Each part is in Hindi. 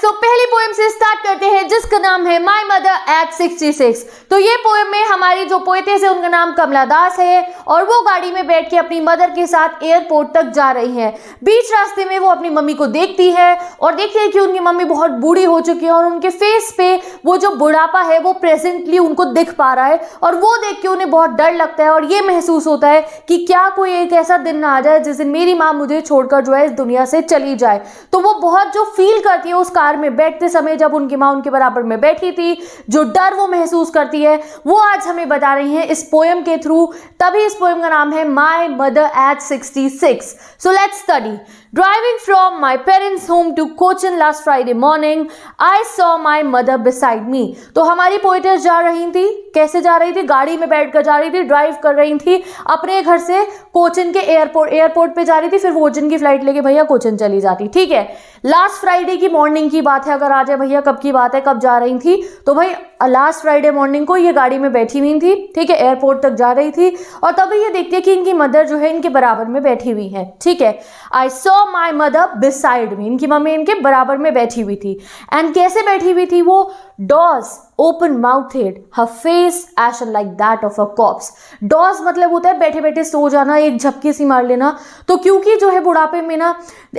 súper पहली पोएम से स्टार्ट करते हैं जिसका नाम है माय मदर एट 66 तो ये पोएम में हमारी जो पोइटेस है उनका नाम कमला दास है और वो गाड़ी में बैठ के अपनी मदर के साथ एयरपोर्ट तक जा रही है बीच रास्ते में वो अपनी मम्मी को देखती है और देखती है कि उनकी मम्मी बहुत बूढ़ी हो चुकी है और उनके फेस पे वो जो बुढ़ापा है वो प्रेजेंटली उनको दिख पा रहा है और वो देख के उन्हें बहुत डर लगता है और ये महसूस होता है कि क्या कोई एक ऐसा दिन ना आ जाए जिस दिन मेरी माँ मुझे छोड़कर जो है इस दुनिया से चली जाए तो वो बहुत जो फील करती है उस कार में बैठ बैठते समय जब उनकी माँ उनके बराबर में बैठी थी जो डर वो महसूस करती है वो आज हमें बता रही हैं इस पोएम के थ्रू तभी इस पोएम का नाम है my mother at sixty six so let study driving from my parents home to Cochin last Friday morning I saw my mother beside me तो हमारी पोइटर्स जा रही थी कैसे जा रही थी गाड़ी में बैठ कर जा रही थी ड्राइव कर रही थी अपने घर से कोचिन के एयरपोर्ट एयरपोर्ट पे जा रही थी फिर वोचिन की फ्लाइट लेके भैया कोचिन चली जाती ठीक है लास्ट फ्राइडे की मॉर्निंग की बात है अगर आ जाए भैया कब की बात है कब जा रही थी तो भाई लास्ट फ्राइडे मॉर्निंग को ये गाड़ी में बैठी हुई थी ठीक है एयरपोर्ट तक जा रही थी और तभी ये देखती है कि इनकी मदर जो है इनके बराबर में बैठी हुई है ठीक है आई सो माई मदर बिसाइड मी इनकी मम्मी इनके बराबर में बैठी हुई थी एंड कैसे बैठी हुई थी वो dozed open mouthed her face ashen like that of a corpse dozed मतलब होता है बैठे बैठे सो जाना एक झपकी सी मार लेना तो क्योंकि जो है बुढ़ापे में ना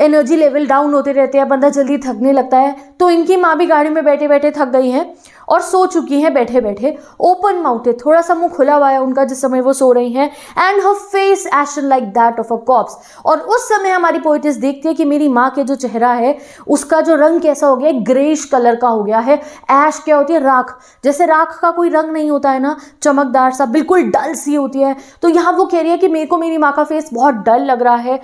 एनर्जी लेवल डाउन होते रहते हैं बंदा जल्दी थकने लगता है तो इनकी माँ भी गाड़ी में बैठे बैठे थक गई है और सो चुकी हैं बैठे बैठे ओपन माउथ है थोड़ा सा मुंह खुला हुआ है उनका जिस समय वो सो रही हैं and her face ashen like that of a corpse और उस समय हमारी पोइटिस देखती है कि मेरी माँ के जो चेहरा है उसका जो रंग कैसा हो गया ग्रेश कलर का हो गया है ऐश क्या होती है राख जैसे राख का कोई रंग नहीं होता है ना चमकदार सा बिल्कुल डल सी होती है तो यहाँ वो कह रही है कि मेरे को मेरी माँ का फेस बहुत डल लग रहा है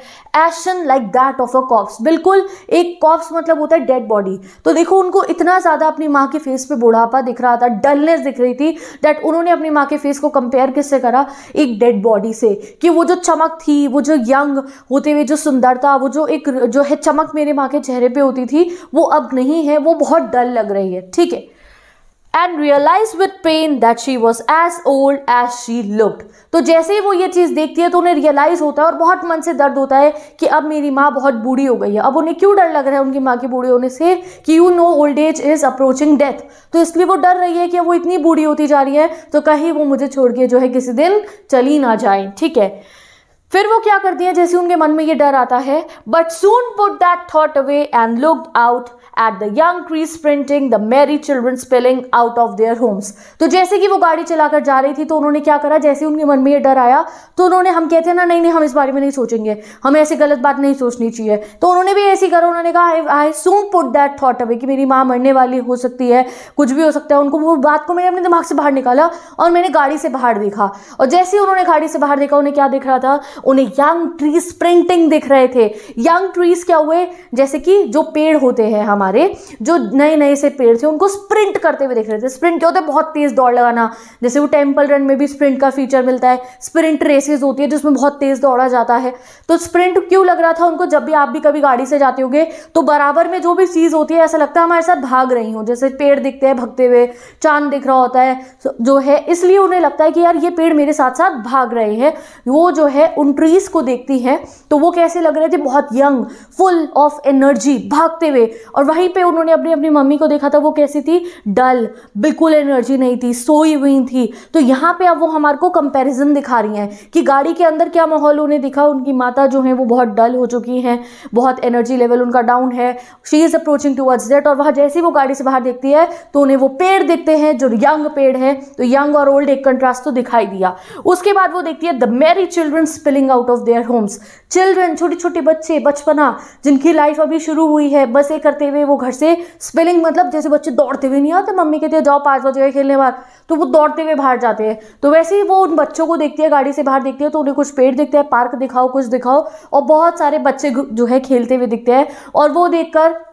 ashen like that of a corpse बिल्कुल एक कॉप्स मतलब होता है डेड बॉडी तो देखो उनको इतना ज़्यादा अपनी माँ के फेस पे बुढ़ापा छापा दिख रहा था डलनेस दिख रही थी डेट उन्होंने अपनी माँ के फेस को कंपेयर किससे करा एक डेड बॉडी से कि वो जो चमक थी वो जो यंग होते हुए जो सुंदरता वो जो एक जो है चमक मेरे माँ के चेहरे पर होती थी वो अब नहीं है वो बहुत डल लग रही है ठीक है and realise with pain that she was as old as she looked तो जैसे ही वो ये चीज़ देखती है तो उन्हें रियलाइज़ होता है और बहुत मन से दर्द होता है कि अब मेरी माँ बहुत बूढ़ी हो गई है अब उन्हें क्यों डर लग रहा है उनकी माँ के बूढ़े होने से कि you know old age is approaching death तो इसलिए वो डर रही है कि वो इतनी बूढ़ी होती जा रही है तो कहीं वो मुझे छोड़ के जो है किसी दिन चली ना जाए ठीक है फिर वो क्या करती हैं जैसे उनके मन में ये डर आता है but soon put that thought away and look out at the young trees sprinting the merry children spilling out of their homes तो जैसे कि वो गाड़ी चलाकर जा रही थी तो उन्होंने क्या करा जैसे उनके मन में ये डर आया तो उन्होंने हम कहते हैं ना नहीं नहीं हम इस बारे में नहीं सोचेंगे हमें ऐसी गलत बात नहीं सोचनी चाहिए तो उन्होंने भी ऐसी करा उन्होंने कहा I soon put that thought away कि मेरी माँ मरने वाली हो सकती है कुछ भी हो सकता है उनको वो बात को मैंने अपने दिमाग से बाहर निकाला और मैंने गाड़ी से बाहर देखा और जैसे ही उन्होंने गाड़ी से बाहर देखा उन्हें क्या देख रहा था उन्हें यंग ट्री स्प्रिंटिंग दिख रहे थे यंग ट्रीज क्या हुए जैसे कि जो पेड़ होते हैं हमारे जो नए नए से पेड़ थे उनको स्प्रिंट करते हुए दिख रहे थे स्प्रिंट क्या होता है बहुत तेज दौड़ लगाना जैसे वो टेम्पल रन में भी स्प्रिंट का फीचर मिलता है स्प्रिंट रेसेज होती है जिसमें बहुत तेज दौड़ा जाता है तो स्प्रिंट क्यों लग रहा था उनको जब भी आप भी कभी गाड़ी से जाते होंगे तो बराबर में जो भी चीज़ होती है ऐसा लगता है हमारे साथ भाग रही हूँ जैसे पेड़ दिखते हैं भगते हुए चांद दिख रहा होता है जो है इसलिए उन्हें लगता है कि यार ये पेड़ मेरे साथ साथ भाग रहे हैं वो जो है उन उन ट्रीज़ को देखती हैं तो वो कैसे लग रहे थे बहुत यंग फुल ऑफ एनर्जी भागते हुए और वहीं पे उन्होंने अपनी अपनी मम्मी को देखा था वो कैसी थी डल बिल्कुल एनर्जी नहीं थी सोई हुई थी तो यहाँ पे अब वो हमारे को कंपेरिजन दिखा रही हैं कि गाड़ी के अंदर क्या माहौल उन्हें दिखा उनकी माता जो है वो बहुत डल हो चुकी हैं बहुत एनर्जी लेवल उनका डाउन है she is approaching towards death और वहाँ जैसे ही वो गाड़ी से बाहर देखती है तो उन्हें वो पेड़ दिखते हैं जो यंग पेड़ हैं तो यंग और ओल्ड एक कंट्रास्ट तो दिखाई दिया उसके बाद वो देखती है the merry childrens rebelling out of their homes children छोटे छोटे बच्चे बचपना जिनकी लाइफ अभी शुरू हुई है बस ये करते हुए वो घर से स्पेलिंग मतलब जैसे बच्चे दौड़ते हुए नहीं आते मम्मी कहते जाओ पाँच बजे खेलने बाहर तो वो दौड़ते हुए बाहर जाते हैं तो वैसे ही वो उन बच्चों को देखती है गाड़ी से बाहर देखती है तो उन्हें कुछ पेड़ दिखते हैं पार्क दिखाओ कुछ दिखाओ और बहुत सारे बच्चे जो है खेलते हुए दिखते हैं और वो देखकर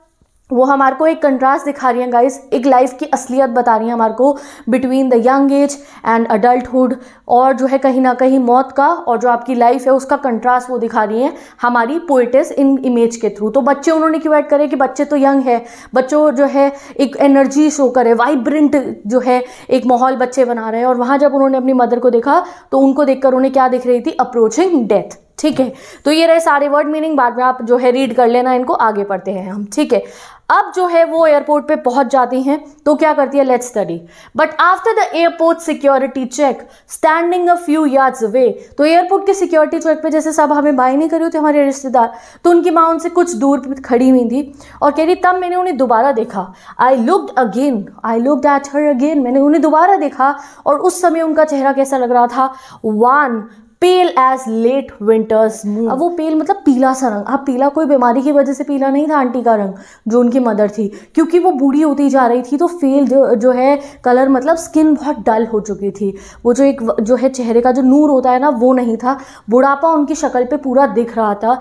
वो हमारे को एक कंट्रास्ट दिखा रही हैं गाइस एक लाइफ की असलियत बता रही हैं हमारे को between the young age and adulthood और जो है कहीं ना कहीं मौत का और जो आपकी लाइफ है उसका कंट्रास्ट वो दिखा रही हैं हमारी पोइटिस इन इमेज के थ्रू तो बच्चे उन्होंने क्यों ऐड करे कि बच्चे तो यंग है बच्चों जो है एक एनर्जी शो करे वाइब्रेंट जो है एक माहौल बच्चे बना रहे हैं और वहाँ जब उन्होंने अपनी मदर को देखा तो उनको देखकर उन्हें क्या दिख रही थी अप्रोचिंग डेथ ठीक है तो ये रहे सारे वर्ड मीनिंग बाद में आप जो है रीड कर लेना इनको आगे पढ़ते हैं हम ठीक है अब जो है वो एयरपोर्ट पे पहुंच जाती हैं तो क्या करती है let's study but after the airport security check standing a few yards away तो एयरपोर्ट के सिक्योरिटी चेक पे जैसे सब हमें बाई नहीं करी होती हमारे रिश्तेदार तो उनकी माँ उनसे कुछ दूर खड़ी हुई थी और कह रही तब मैंने उन्हें दोबारा देखा I looked again I looked at her again मैंने उन्हें दोबारा देखा और उस समय उनका चेहरा कैसा लग रहा था wan pale as late winters moon अब वो पेल मतलब पीला सा रंग अब हाँ, पीला कोई बीमारी की वजह से पीला नहीं था आंटी का रंग जो उनकी मदर थी क्योंकि वो बूढ़ी होती जा रही थी तो फेल जो, जो है कलर मतलब स्किन बहुत डल हो चुकी थी वो जो एक जो है चेहरे का जो नूर होता है ना वो नहीं था बुढ़ापा उनकी शक्ल पर पूरा दिख रहा था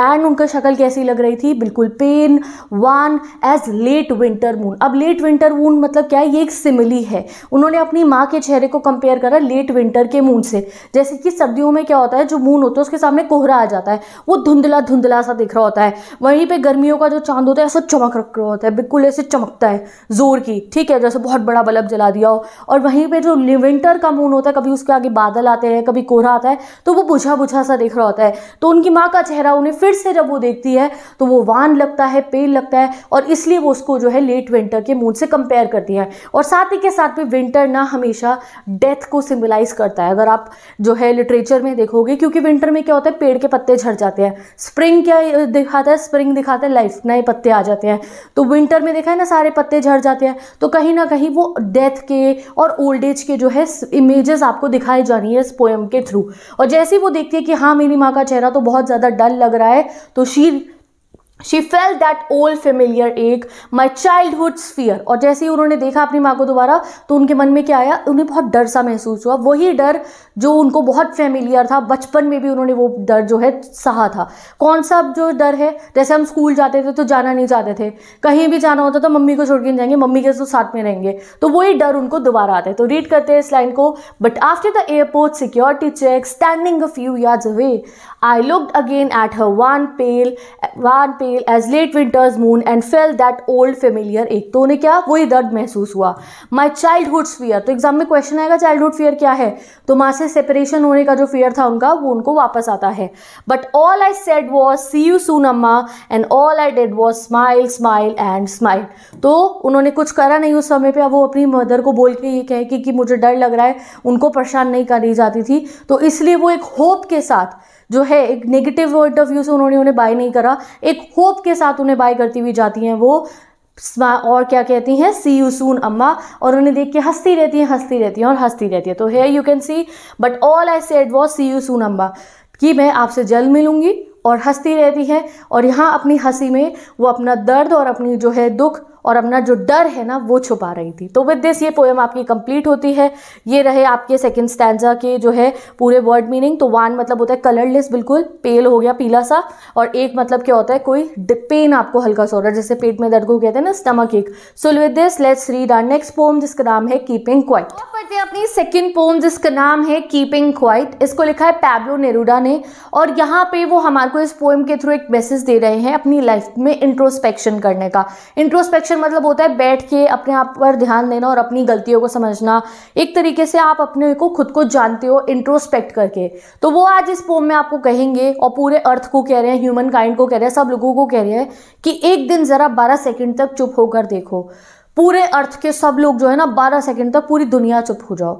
एंड उनका शक्ल कैसी लग रही थी बिल्कुल pale wan as late winter moon अब लेट विंटर मून मतलब क्या है ये एक सिमिली है उन्होंने अपनी माँ के चेहरे को कंपेयर करा लेट विंटर के मून से जैसे कि सर्दियों में क्या होता है जो मून होता है उसके सामने कोहरा आ जाता है वो धुंधला धुंधला सा दिख रहा होता है वहीं पर गर्मियों का जो चांद होता है ऐसा चमक रख रहा होता है बिल्कुल ऐसे चमकता है जोर की ठीक है जैसे बहुत बड़ा बल्ब जला दिया हो और वहीं पर जो विंटर का मून होता है कभी उसके आगे बादल आते हैं कभी कोहरा आता है तो वो बुझा बुझा सा दिख रहा होता है तो उनकी माँ का चेहरा उन्हें फिर फिर से जब वो देखती है तो वो वान लगता है पेड़ लगता है और इसलिए वो उसको जो है लेट विंटर के मूड से कंपेयर करती है और साथ ही के साथ में विंटर ना हमेशा डेथ को सिम्बलाइज करता है अगर आप जो है लिटरेचर में देखोगे क्योंकि विंटर में क्या होता है पेड़ के पत्ते झड़ जाते हैं स्प्रिंग क्या दिखाता है स्प्रिंग दिखाता है लाइफ नए पत्ते आ जाते हैं तो विंटर में देखा है ना सारे पत्ते झड़ जाते हैं तो कहीं ना कहीं वो डेथ के और ओल्ड एज के जो है इमेजेस आपको दिखाई जानी है इस पोएम के थ्रू और जैसे ही वो देखती है कि हाँ मेरी माँ का चेहरा तो बहुत ज़्यादा डल लग रहा है है तो शीर she felt that old familiar ache my child hood sphere और जैसे ही उन्होंने देखा अपनी माँ को दोबारा तो उनके मन में क्या आया उन्हें बहुत डर सा महसूस हुआ वही डर जो उनको बहुत फेमिलियर था बचपन में भी उन्होंने वो डर जो है सहा था कौन सा जो डर है जैसे हम स्कूल जाते थे तो जाना नहीं चाहते थे कहीं भी जाना होता तो मम्मी को छोड़ के जाएंगे मम्मी के तो साथ में रहेंगे तो वही डर उनको दोबारा आते तो रीड करते हैं इस लाइन को but after the airport security check standing a few yards away I look again at her wan pale wan pale pale as late winter's moon and felt that old familiar ache तो उन्हें क्या वही दर्द महसूस हुआ माई चाइल्ड हुड फियर तो एग्जाम में क्वेश्चन आएगा चाइल्ड हुड फियर क्या है तो माँ से सेपरेशन होने का जो फियर था उनका वो उनको वापस आता है but all I said was see you soon Amma and all I did was smile smile and smile तो उन्होंने कुछ करा नहीं उस समय पर वो अपनी मदर को बोल के ये कहे कि, कि मुझे डर लग रहा है उनको परेशान नहीं करी जाती थी तो इसलिए वो एक होप के साथ जो है एक नेगेटिव पॉइंट ऑफ व्यू से उन्होंने उन्हें बाय नहीं करा एक होप के साथ उन्हें बाय करती हुई जाती हैं वो और क्या कहती हैं सी यू सून अम्मा और उन्हें देख के हंसती रहती हैं हंसती रहती हैं और हंसती रहती है तो here you can see but all I said was see you soon अम्मा कि मैं आपसे जल्द मिलूंगी और हंसती रहती है और यहाँ अपनी हंसी में वो अपना दर्द और अपनी जो है दुख और अपना जो डर है ना वो छुपा रही थी तो विद दिस ये पोएम आपकी कंप्लीट होती है ये रहे आपके सेकेंड स्टैंडा के जो है पूरे वर्ड मीनिंग तो वन मतलब होता है कलरलेस बिल्कुल पेल हो गया पीला सा और एक मतलब क्या होता है कोई पेन आपको हल्का सा हो रहा है जैसे पेट में दर्द को कहते हैं ना स्टमक एक so with this let's read our next poem जिसका नाम है कीपिंग क्वाइट पढ़ते हैं अपनी सेकेंड पोम जिसका नाम है कीपिंग क्वाइट इसको लिखा है पैब्लो नेरूडा ने और यहाँ पे वो हमारे को इस पोएम के थ्रू एक मैसेज दे रहे हैं अपनी लाइफ में इंट्रोस्पेक्शन करने का इंट्रोस्पेक्शन मेडिटेशन मतलब होता है बैठ के अपने आप पर ध्यान देना और अपनी गलतियों को समझना एक तरीके से आप अपने को खुद को जानते हो इंट्रोस्पेक्ट करके तो वो आज इस पोम में आपको कहेंगे और पूरे अर्थ को कह रहे हैं ह्यूमन काइंड को कह रहे हैं सब लोगों को कह रहे हैं कि एक दिन ज़रा बारह सेकेंड तक चुप होकर देखो पूरे अर्थ के सब लोग जो है ना बारह सेकेंड तक पूरी दुनिया चुप हो जाओ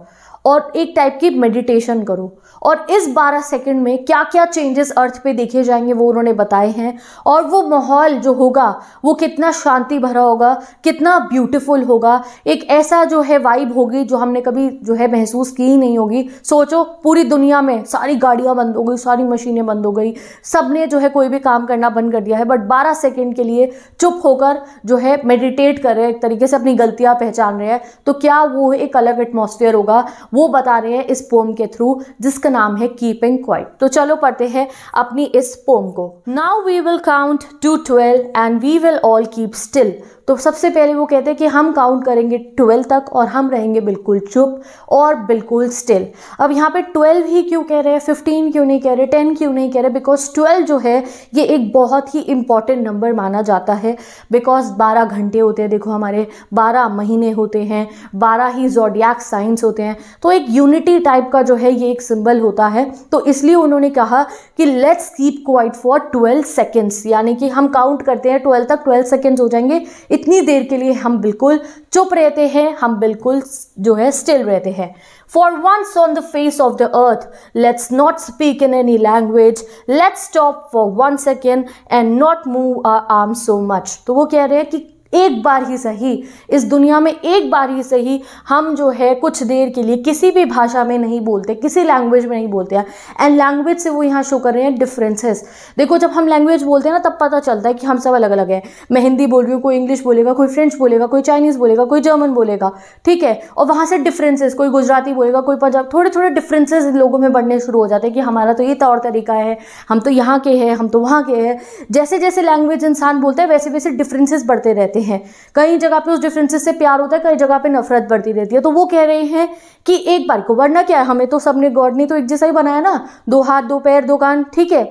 और एक टाइप की मेडिटेशन करो और इस 12 सेकंड में क्या क्या चेंजेस अर्थ पे देखे जाएंगे वो उन्होंने बताए हैं और वो माहौल जो होगा वो कितना शांति भरा होगा कितना ब्यूटीफुल होगा एक ऐसा जो है वाइब होगी जो हमने कभी जो है महसूस की ही नहीं होगी सोचो पूरी दुनिया में सारी गाड़ियाँ बंद हो गई सारी मशीनें बंद हो गई सब ने जो है कोई भी काम करना बंद कर दिया है बट बारह सेकेंड के लिए चुप होकर जो है मेडिटेट कर रहे हैं एक तरीके से अपनी गलतियाँ पहचान रहे हैं तो क्या वो एक अलग एटमोसफियर होगा वो बता रहे हैं इस पोम के थ्रू जिसका नाम है कीपिंग क्वाइट तो चलो पढ़ते हैं अपनी इस पोम को now we will count to twelve and we will all keep still तो सबसे पहले वो कहते हैं कि हम काउंट करेंगे ट्वेल्व तक और हम रहेंगे बिल्कुल चुप और बिल्कुल स्टिल अब यहाँ पे ट्वेल्व ही क्यों कह रहे हैं फिफ्टीन क्यों नहीं कह रहे टेन क्यों नहीं कह रहे बिकॉज ट्वेल्व जो है ये एक बहुत ही इंपॉर्टेंट नंबर माना जाता है बिकॉज बारह घंटे होते हैं देखो हमारे बारह महीने होते हैं बारह ही जोडियाक साइंस होते हैं तो एक यूनिटी टाइप का जो है ये एक सिंबल होता है तो इसलिए उन्होंने कहा कि let's keep quiet for twelve seconds यानी कि हम काउंट करते हैं ट्वेल्व तक ट्वेल्व सेकेंड्स हो जाएंगे इतनी देर के लिए हम बिल्कुल चुप रहते हैं हम बिल्कुल जो है स्टिल रहते हैं for once on the face of the earth let's not speak in any language let's stop for one second and not move our arm so much तो वो कह रहे हैं कि एक बार ही सही इस दुनिया में एक बार ही सही हम जो है कुछ देर के लिए किसी भी भाषा में नहीं बोलते किसी लैंग्वेज में नहीं बोलते हैं एंड लैंग्वेज से वो यहाँ शो कर रहे हैं डिफरेंसेस देखो जब हम लैंग्वेज बोलते हैं ना तब पता चलता है कि हम सब अलग अलग हैं मैं हिंदी बोल रही हूँ कोई इंग्लिश बोलेगा कोई फ्रेंच बोलेगा कोई चाइनीज़ बोलेगा कोई जर्मन बोलेगा ठीक है और वहाँ से डिफरेंसेज कोई गुजराती बोलेगा कोई पंजाब थोड़े थोड़े डिफरेंसेज लोगों में बढ़ने शुरू हो जाते हैं कि हमारा तो ये तौर तो तरीका है हम तो यहाँ के हैं हम तो वहाँ के हैं जैसे जैसे लैंग्वेज इंसान बोलता है वैसे वैसे डिफरेंसेज बढ़ते रहते हैं रहते हैं कई जगह पे उस डिफरेंसेस से प्यार होता है कई जगह पे नफरत बढ़ती रहती है तो वो कह रहे हैं कि एक बार को वरना क्या है हमें तो सबने गॉड ने तो एक जैसा ही बनाया ना दो हाथ दो पैर दो कान ठीक है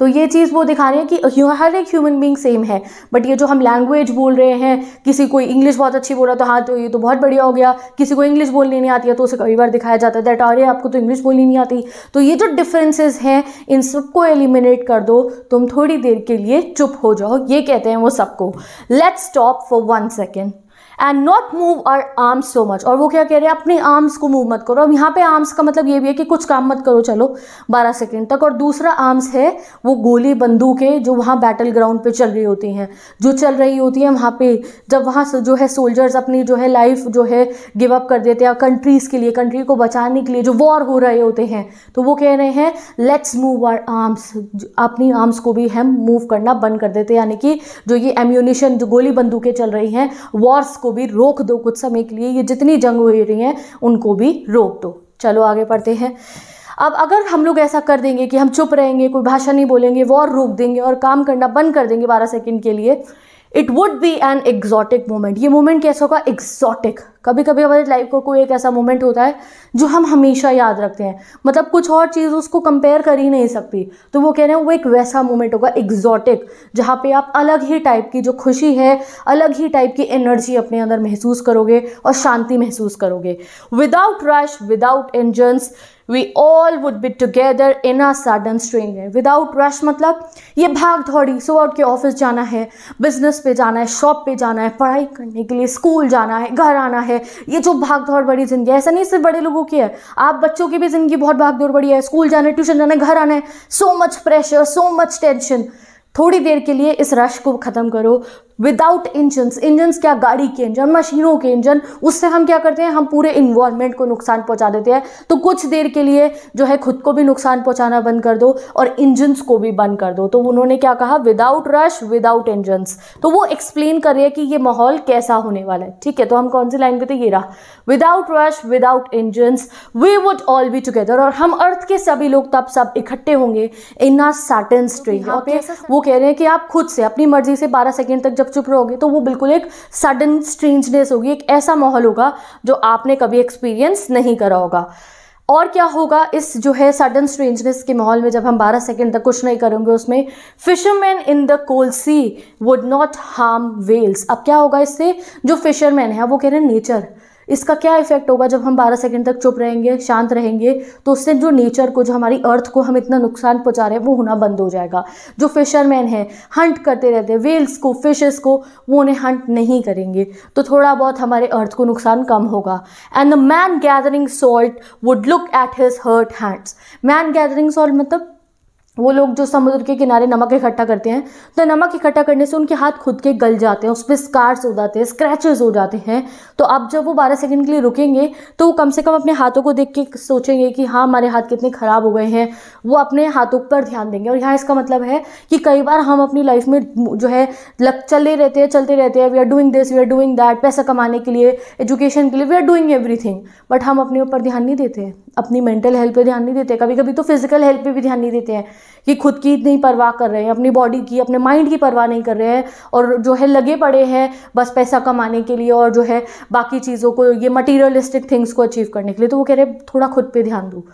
तो ये चीज़ वो दिखा रहे हैं कि हर एक ह्यूमन बींग सेम है बट ये जो हम लैंग्वेज बोल रहे हैं किसी को इंग्लिश बहुत अच्छी बोल रहा तो हाँ तो ये तो बहुत बढ़िया हो गया किसी को इंग्लिश बोलनी नहीं आती है तो उसे कई बार दिखाया जाता है दैट और आपको तो इंग्लिश बोलनी नहीं आती तो ये जो डिफरेंसेज हैं इन सबको एलिमिनेट कर दो तुम थोड़ी देर के लिए चुप हो जाओ ये कहते हैं वो सबको let's stop for one second and not move our arms so much और वो क्या कह रहे हैं अपने आर्म्स को मूव मत करो अब यहाँ पे आर्म्स का मतलब ये भी है कि कुछ काम मत करो चलो 12 सेकेंड तक और दूसरा आर्म्स है वो गोली बंदूकें जो वहाँ बैटल ग्राउंड पे चल रही होती हैं जो चल रही होती हैं वहाँ पे जब वहाँ जो है सोल्जर्स अपनी जो है लाइफ जो है गिव अप कर देते हैं कंट्रीज़ के लिए कंट्री को बचाने के लिए जो वॉर हो रहे होते हैं तो वो कह रहे हैं लेट्स मूव आर आर्म्स अपनी आर्म्स को भी हम मूव करना बंद कर देते हैं यानी कि जो ये एम्यूनिशन जो गोली बंदूकें चल रही हैं वॉर्स को भी रोक दो कुछ समय के लिए ये जितनी जंग हो रही हैं उनको भी रोक दो चलो आगे पढ़ते हैं अब अगर हम लोग ऐसा कर देंगे कि हम चुप रहेंगे कोई भाषा नहीं बोलेंगे वॉर रोक देंगे और काम करना बंद कर देंगे बारह सेकेंड के लिए it would be an exotic moment ये मोमेंट कैसा होगा एग्जॉटिक कभी कभी हमारी लाइफ का को कोई एक ऐसा मोमेंट होता है जो हम हमेशा याद रखते हैं मतलब कुछ और चीज़ उसको कंपेयर कर ही नहीं सकती तो वो कह रहे हैं वो एक वैसा मोमेंट होगा एग्जॉटिक जहाँ पे आप अलग ही टाइप की जो खुशी है अलग ही टाइप की एनर्जी अपने अंदर महसूस करोगे और शांति महसूस करोगे without rush without engines we all would be together in a sudden stranger without rush मतलब ये भाग दौड़ी सुबह उठ के ऑफिस जाना है बिजनेस पे जाना है शॉप पे जाना है पढ़ाई करने के लिए स्कूल जाना है घर आना है ये जो भाग दौड़ बड़ी ज़िंदगी ऐसा नहीं सिर्फ बड़े लोगों की है आप बच्चों की भी ज़िंदगी बहुत भाग दौड़ बड़ी है स्कूल जाना है ट्यूशन जाना है घर आना है so much pressure so much tension थोड़ी देर के लिए इस रश को ख़त्म करो विदाउट इंजन इंजन क्या गाड़ी के इंजन मशीनों के इंजन उससे हम क्या करते हैं हम पूरे इन्वायरमेंट को नुकसान पहुंचा देते हैं तो कुछ देर के लिए जो है खुद को भी नुकसान पहुंचाना बंद कर दो और इंजन्स को भी बंद कर दो तो उन्होंने क्या कहा विदाउट रश विदाउट इंजन्स तो वो एक्सप्लेन कर रहे हैं कि ये माहौल कैसा होने वाला है ठीक है तो हम कौन सी लाइन पे थे ये रहा without rush without engines we would all be together और हम अर्थ के सभी लोग तब सब इकट्ठे होंगे इन आ सर्टन स्ट्रिंग वो कह रहे हैं कि आप खुद से अपनी मर्जी से बारह सेकेंड तक जब चुप रहोगे तो वो बिल्कुल एक सडन स्ट्रेंजनेस होगी एक ऐसा माहौल होगा जो आपने कभी एक्सपीरियंस नहीं करा होगा और क्या होगा इस जो है सडन स्ट्रेंजनेस के माहौल में जब हम 12 सेकंड तक कुछ नहीं करेंगे उसमें fisherman in the cold sea would not harm whales अब क्या होगा इससे जो फिशरमैन है वो कह रहे हैं नेचर इसका क्या इफेक्ट होगा जब हम 12 सेकंड तक चुप रहेंगे शांत रहेंगे तो उससे जो नेचर को जो हमारी अर्थ को हम इतना नुकसान पहुंचा रहे हैं वो होना बंद हो जाएगा जो फिशरमैन हैं हंट करते रहते हैं वेल्स को फिशेस को वो उन्हें हंट नहीं करेंगे तो थोड़ा बहुत हमारे अर्थ को नुकसान कम होगा and the man gathering salt would look at his hurt hands man gathering salt मतलब वो लोग जो समुद्र के किनारे नमक इकट्ठा करते हैं तो नमक इकट्ठा करने से उनके हाथ खुद के गल जाते हैं उस पर स्कार्स हो जाते हैं स्क्रैचेस हो जाते हैं तो अब जब वो बारह सेकंड के लिए रुकेंगे तो वो कम से कम अपने हाथों को देख के सोचेंगे कि हाँ हमारे हाथ कितने ख़राब हो गए हैं वो अपने हाथों पर ध्यान देंगे और यहाँ इसका मतलब है कि कई बार हम अपनी लाइफ में जो है लग चले रहते हैं चलते रहते हैं we are doing this we are doing that पैसा कमाने के लिए एजुकेशन के लिए we are doing everything but हम अपने ऊपर ध्यान नहीं देते अपनी मेंटल हेल्थ पर ध्यान नहीं देते कभी कभी तो फिजिकल हेल्थ पर भी ध्यान नहीं देते हैं कि खुद की इतनी परवाह कर रहे हैं अपनी बॉडी की अपने माइंड की परवाह नहीं कर रहे हैं और जो है लगे पड़े हैं बस पैसा कमाने के लिए और जो है बाकी चीज़ों को ये मटीरियलिस्टिक थिंग्स को अचीव करने के लिए तो वो कह रहे हैं थोड़ा खुद पर ध्यान दो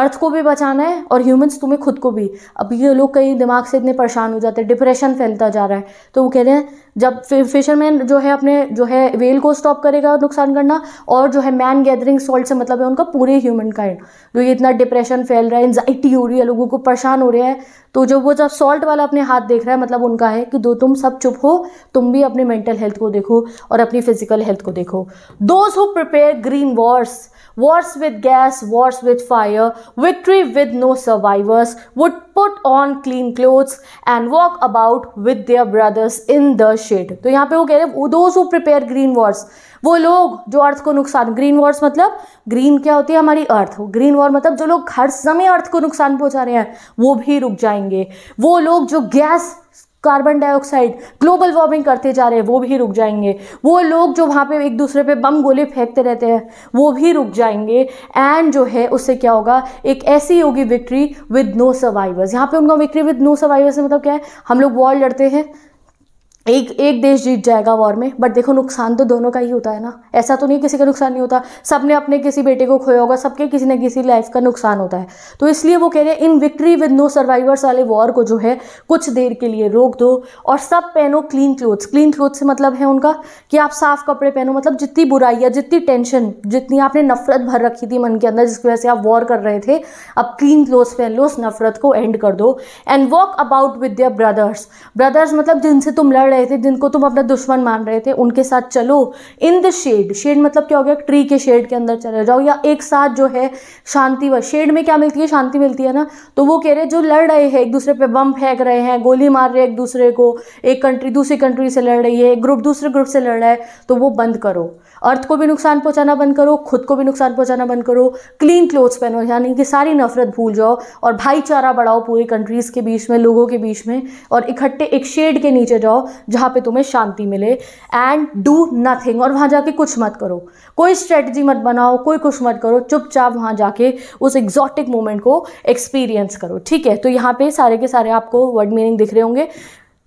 अर्थ को भी बचाना है और ह्यूमन्स तुम्हें खुद को भी अब ये लोग कहीं दिमाग से इतने परेशान हो जाते हैं डिप्रेशन फैलता जा रहा है तो वो कह रहे हैं जब फिशरमैन जो है अपने जो है वेल को स्टॉप करेगा नुकसान करना और जो है मैन गैदरिंग सॉल्ट से मतलब है उनका पूरे ह्यूमन काइंड जो ये इतना डिप्रेशन फैल रहा है एनजाइटी हो रही है लोगों को परेशान हो रहा है तो जो वो जब सॉल्ट वाला अपने हाथ देख रहा है मतलब उनका है कि दो तुम सब चुप हो तुम भी अपने मेंटल हेल्थ को देखो और अपनी फिजिकल हेल्थ को देखो those who prepare green wars wars with gas wars with fire victory with no survivors would put on clean clothes and walk about with their brothers in the shade तो यहाँ पे वो कह रहे हैं those who prepare green wars वो लोग जो अर्थ को नुकसान ग्रीन वॉर्स मतलब ग्रीन क्या होती है हमारी अर्थ ग्रीन वॉर मतलब जो लोग हर समय अर्थ को नुकसान पहुंचा रहे हैं वो भी रुक जाएंगे वो लोग जो gas carbon dioxide global warming करते जा रहे हैं वो भी रुक जाएंगे वो लोग जो वहाँ पे एक दूसरे पे बम गोले फेंकते रहते हैं वो भी रुक जाएंगे एंड जो है उससे क्या होगा एक ऐसी होगी विक्ट्री विद नो सर्वाइवर्स यहाँ पे उनका विक्ट्री विद नो सर्वाइवर्स मतलब क्या है हम लोग वॉर लड़ते हैं एक एक देश जीत जाएगा वॉर में बट देखो नुकसान तो दोनों का ही होता है ना ऐसा तो नहीं किसी का नुकसान नहीं होता सब ने अपने किसी बेटे को खोया होगा सबके किसी न किसी लाइफ का नुकसान होता है तो इसलिए वो कह रहे हैं in victory with no survivors वाले वॉर को जो है कुछ देर के लिए रोक दो और सब पहनो क्लीन क्लोथ्स क्लीन क्लोथ से मतलब है उनका कि आप साफ कपड़े पहनो मतलब जितनी बुराई या जितनी टेंशन जितनी आपने नफरत भर रखी थी मन के अंदर जिसकी वजह से आप वॉर कर रहे थे अब क्लीन क्लोथ्स पहन लो उस नफरत को एंड कर दो and walk about with their brothers brothers मतलब जिनसे तुम लड़ रहे रहे थे जिनको तुम अपना दुश्मन मान रहे थे उनके साथ चलो इन द शेड शेड मतलब क्या हो गया ट्री के शेड के अंदर चले जाओ या एक साथ जो है शांति व शेड में क्या मिलती है शांति मिलती है ना तो वो कह रहे जो लड़ रहे हैं एक दूसरे पे बम फेंक रहे हैं गोली मार रहे हैं एक दूसरे को एक कंट्री दूसरी कंट्री से लड़ रही है एक ग्रुप दूसरे ग्रुप से लड़ रहा है तो वो बंद करो अर्थ को भी नुकसान पहुंचाना बंद करो खुद को भी नुकसान पहुंचाना बंद करो क्लीन क्लोथ्स पहनो यानी कि सारी नफरत भूल जाओ और भाईचारा बढ़ाओ पूरी कंट्रीज़ के बीच में लोगों के बीच में और इकट्ठे एक शेड के नीचे जाओ जहाँ पे तुम्हें शांति मिले एंड डू नथिंग और वहाँ जाके कुछ मत करो कोई स्ट्रेटजी मत बनाओ कोई कुछ मत करो चुपचाप वहाँ जाके उस एग्जॉटिक मोमेंट को एक्सपीरियंस करो ठीक है तो यहाँ पे सारे के सारे आपको वर्ड मीनिंग दिख रहे होंगे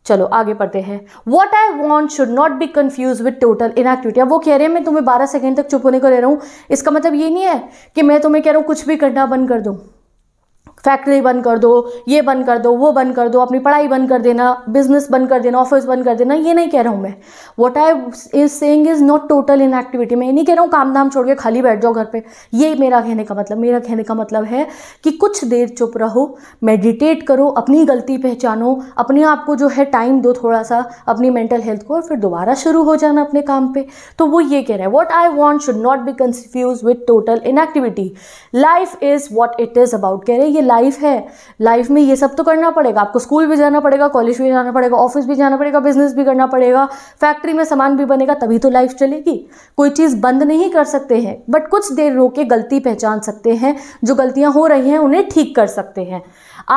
चलो आगे पढ़ते हैं what I want should not be confuse with total inactivity अब वो कह रहे हैं मैं तुम्हें बारह सेकेंड तक चुप होने को रह रहा हूँ इसका मतलब ये नहीं है कि मैं तुम्हें कह रहा हूँ कुछ भी करना बंद कर दूँ फैक्ट्री बंद कर दो ये बंद कर दो वो बंद कर दो अपनी पढ़ाई बंद कर देना बिजनेस बंद कर देना ऑफिस बंद कर देना ये नहीं कह रहा हूँ मैं what I is saying is not total inactivity मैं ये नहीं कह रहा हूँ काम धाम छोड़ के खाली बैठ जाओ घर पे ये मेरा कहने का मतलब मेरा कहने का मतलब है कि कुछ देर चुप रहो मेडिटेट करो अपनी गलती पहचानो अपने आप को जो है टाइम दो थोड़ा सा अपनी मेंटल हेल्थ को और फिर दोबारा शुरू हो जाना अपने काम पर तो वो ये कह रहा है what I want should not be confuse with total inactivity life is what it is about कह रहे ये लाइफ है लाइफ में ये सब तो करना पड़ेगा आपको स्कूल भी जाना पड़ेगा कॉलेज भी जाना पड़ेगा ऑफिस भी जाना पड़ेगा बिजनेस भी करना पड़ेगा फैक्ट्री में सामान भी बनेगा तभी तो लाइफ चलेगी कोई चीज़ बंद नहीं कर सकते हैं बट कुछ देर रो के गलती पहचान सकते हैं जो गलतियाँ हो रही हैं उन्हें ठीक कर सकते हैं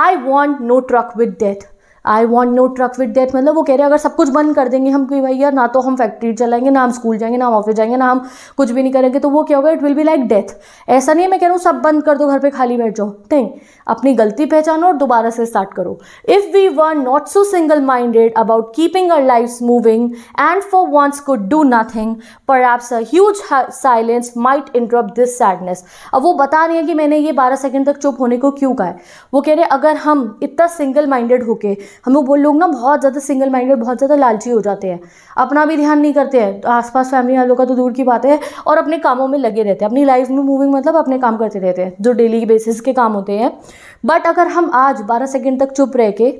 I want no truck with death I want no truck with death मतलब वो कह रहे हैं अगर सब कुछ बंद कर देंगे हम कि भैया ना तो हम फैक्ट्री चलाएंगे ना हम स्कूल जाएंगे ना हम ऑफिस जाएंगे ना हम कुछ भी नहीं करेंगे तो वो क्या होगा it will be like death ऐसा नहीं है मैं कह रहा हूँ सब बंद कर दो घर पर खाली बैठ जाओ नहीं अपनी गलती पहचानो और दोबारा से स्टार्ट करो if we were not so single minded about keeping our life moving and for once could do nothing perhaps huge silence might interrupt this sadness अब वो बता रही है कि मैंने ये बारह सेकेंड तक चुप होने को क्यों कहा है वो कह रहे हैं अगर हम इतना सिंगल माइंडेड होके हम लोग वो लोग ना बहुत ज़्यादा सिंगल माइंडेड बहुत ज़्यादा लालची हो जाते हैं अपना भी ध्यान नहीं करते हैं तो आसपास फैमिली वालों का तो दूर की बात है और अपने कामों में लगे रहते हैं अपनी लाइफ में मूविंग मतलब अपने काम करते रहते हैं जो डेली बेसिस के काम होते हैं बट अगर हम आज बारह सेकेंड तक चुप रह के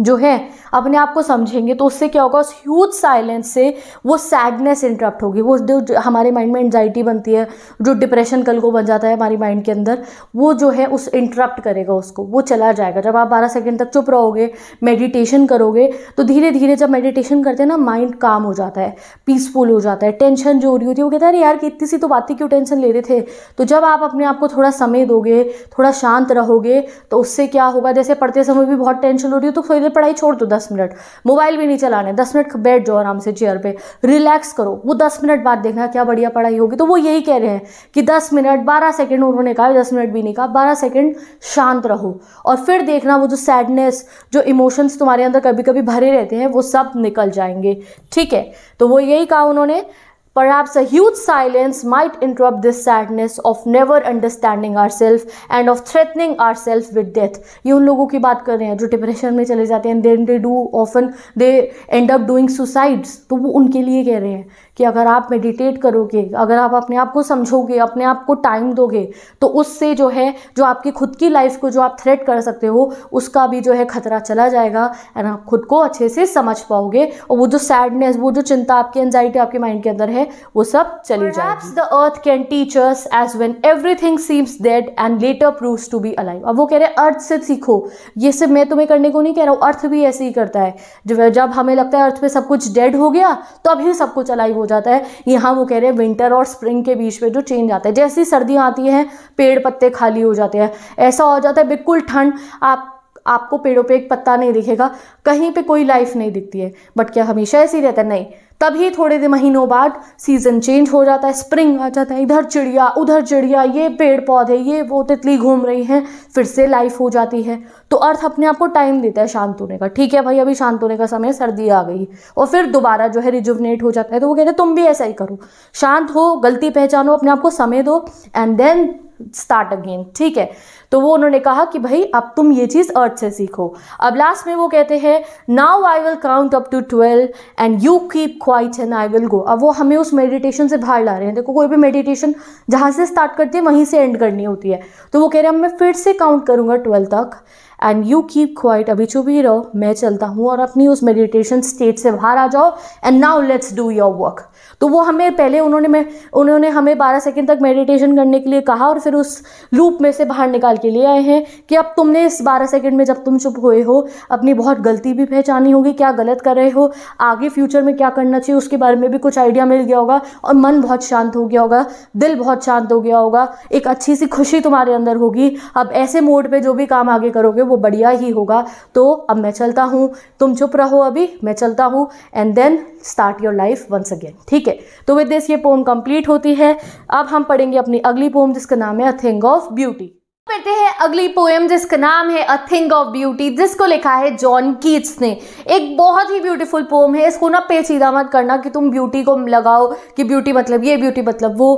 जो है अपने आप को समझेंगे तो उससे क्या होगा उस ह्यूज साइलेंस से वो सैडनेस इंटरप्ट होगी वो जो हमारे माइंड में एनजाइटी बनती है जो डिप्रेशन कल को बन जाता है हमारी माइंड के अंदर वो जो है उस इंटरप्ट करेगा उसको वो चला जाएगा जब आप बारह सेकेंड तक चुप रहोगे मेडिटेशन करोगे तो धीरे धीरे जब मेडिटेशन करते हैं ना माइंड काम हो जाता है पीसफुल हो जाता है टेंशन जो हो रही होती है वो कहता है यार यार इतनी सी तो बातें क्यों टेंशन ले रहे थे तो जब आप अपने आप को थोड़ा समय दोगे थोड़ा शांत रहोगे तो उससे क्या होगा जैसे पढ़ते समय भी बहुत टेंशन हो रही हो तो थोड़ी देर पढ़ाई छोड़ दो दस मिनट मोबाइल भी नहीं चलाने दस मिनट बैठ जाओ आराम से चेयर पे रिलैक्स करो वो दस मिनट बाद देखना क्या बढ़िया पढ़ाई होगी तो वो यही कह रहे हैं कि दस मिनट बारह सेकेंड उन्होंने कहा दस मिनट भी नहीं कहा बारह सेकेंड शांत रहो और फिर देखना वो जो सैडनेस जो इमोशंस तुम्हारे अंदर कभी कभी भरे रहते हैं वो सब निकल जाएंगे ठीक है तो वो यही कहा उन्होंने Perhaps a huge silence might interrupt this sadness of never understanding ourselves and of threatening ourselves with death. ये उन लोगों की बात कर रहे हैं जो डिप्रेशन में चले जाते हैं then they do often they end up doing suicides तो वो उनके लिए कह रहे हैं कि अगर आप मेडिटेट करोगे अगर आप अपने आप को समझोगे अपने आप को टाइम दोगे तो उससे जो है जो आपकी खुद की लाइफ को जो आप थ्रेट कर सकते हो उसका भी जो है खतरा चला जाएगा एंड आप खुद को अच्छे से समझ पाओगे और वो जो सैडनेस वो जो चिंता आपकी एनजाइटी आपके माइंड के अंदर है वो सब चली जाएगी the earth can teach us as when everything seems dead and later prove to be alive अब वो कह रहे हैं अर्थ से सीखो ये सब मैं तुम्हें करने को नहीं कह रहा हूँ अर्थ भी ऐसे ही करता है जब हमें लगता है अर्थ में सब कुछ डेड हो गया तो अभी सब कुछ अलाइव हो जाता है यहाँ वो कह रहे हैं विंटर और स्प्रिंग के बीच में जो चेंज आता है जैसी सर्दियाँ आती हैं पेड़ पत्ते खाली हो जाते हैं ऐसा हो जाता है बिल्कुल ठंड आप आपको पेड़ों पे एक पत्ता नहीं दिखेगा कहीं पे कोई लाइफ नहीं दिखती है बट क्या हमेशा ऐसे ही रहता है नहीं तभी थोड़े दिन महीनों बाद सीज़न चेंज हो जाता है स्प्रिंग आ जाता है इधर चिड़िया उधर चिड़िया ये पेड़ पौधे ये वो तितली घूम रही हैं फिर से लाइफ हो जाती है तो अर्थ अपने आप को टाइम देता है शांत होने का ठीक है भाई अभी शांत होने का समय सर्दी आ गई और फिर दोबारा जो है रिजुवनेट हो जाता है तो वो कहते हैं तुम भी ऐसा ही करो शांत हो गलती पहचानो अपने आप को समय दो एंड देन स्टार्ट अगेन ठीक है तो वो उन्होंने कहा कि भाई अब तुम ये चीज़ अर्थ से सीखो अब लास्ट में वो कहते हैं now I will count up to twelve and you keep quiet and I will go अब वो हमें उस मेडिटेशन से बाहर ला रहे हैं देखो कोई भी मेडिटेशन जहाँ से स्टार्ट करती है वहीं से एंड करनी होती है तो वो कह रहे हैं अब मैं फिर से काउंट करूँगा ट्वेल्व तक एंड यू कीप क्वाइट अभी चुप ही रहो मैं चलता हूँ और अपनी उस मेडिटेशन स्टेट से बाहर आ जाओ and now let's do your work तो वो हमें पहले उन्होंने मैं उन्होंने हमें 12 सेकंड तक मेडिटेशन करने के लिए कहा और फिर उस लूप में से बाहर निकाल के ले आए हैं कि अब तुमने इस 12 सेकंड में जब तुम चुप हुए हो अपनी बहुत गलती भी पहचानी होगी क्या गलत कर रहे हो आगे फ्यूचर में क्या करना चाहिए उसके बारे में भी कुछ आइडिया मिल गया होगा और मन बहुत शांत हो गया होगा दिल बहुत शांत हो गया होगा एक अच्छी सी खुशी तुम्हारे अंदर होगी अब ऐसे मोड पर जो भी काम आगे करोगे वो बढ़िया ही होगा तो अब मैं चलता हूँ तुम चुप रहो अभी मैं चलता हूँ and then start your life once again ठीक है तो विद दिस ये पोम कंप्लीट होती है अब हम पढ़ेंगे अपनी अगली पोम जिसका नाम है अ थिंग ऑफ ब्यूटी पढ़ते हैं अगली पोएम जिसका नाम है अ थिंग ऑफ ब्यूटी जिसको लिखा है जॉन कीट्स ने एक बहुत ही ब्यूटीफुल पोएम है इसको ना पेचीदा मत करना कि तुम ब्यूटी को लगाओ कि ब्यूटी मतलब ये ब्यूटी मतलब वो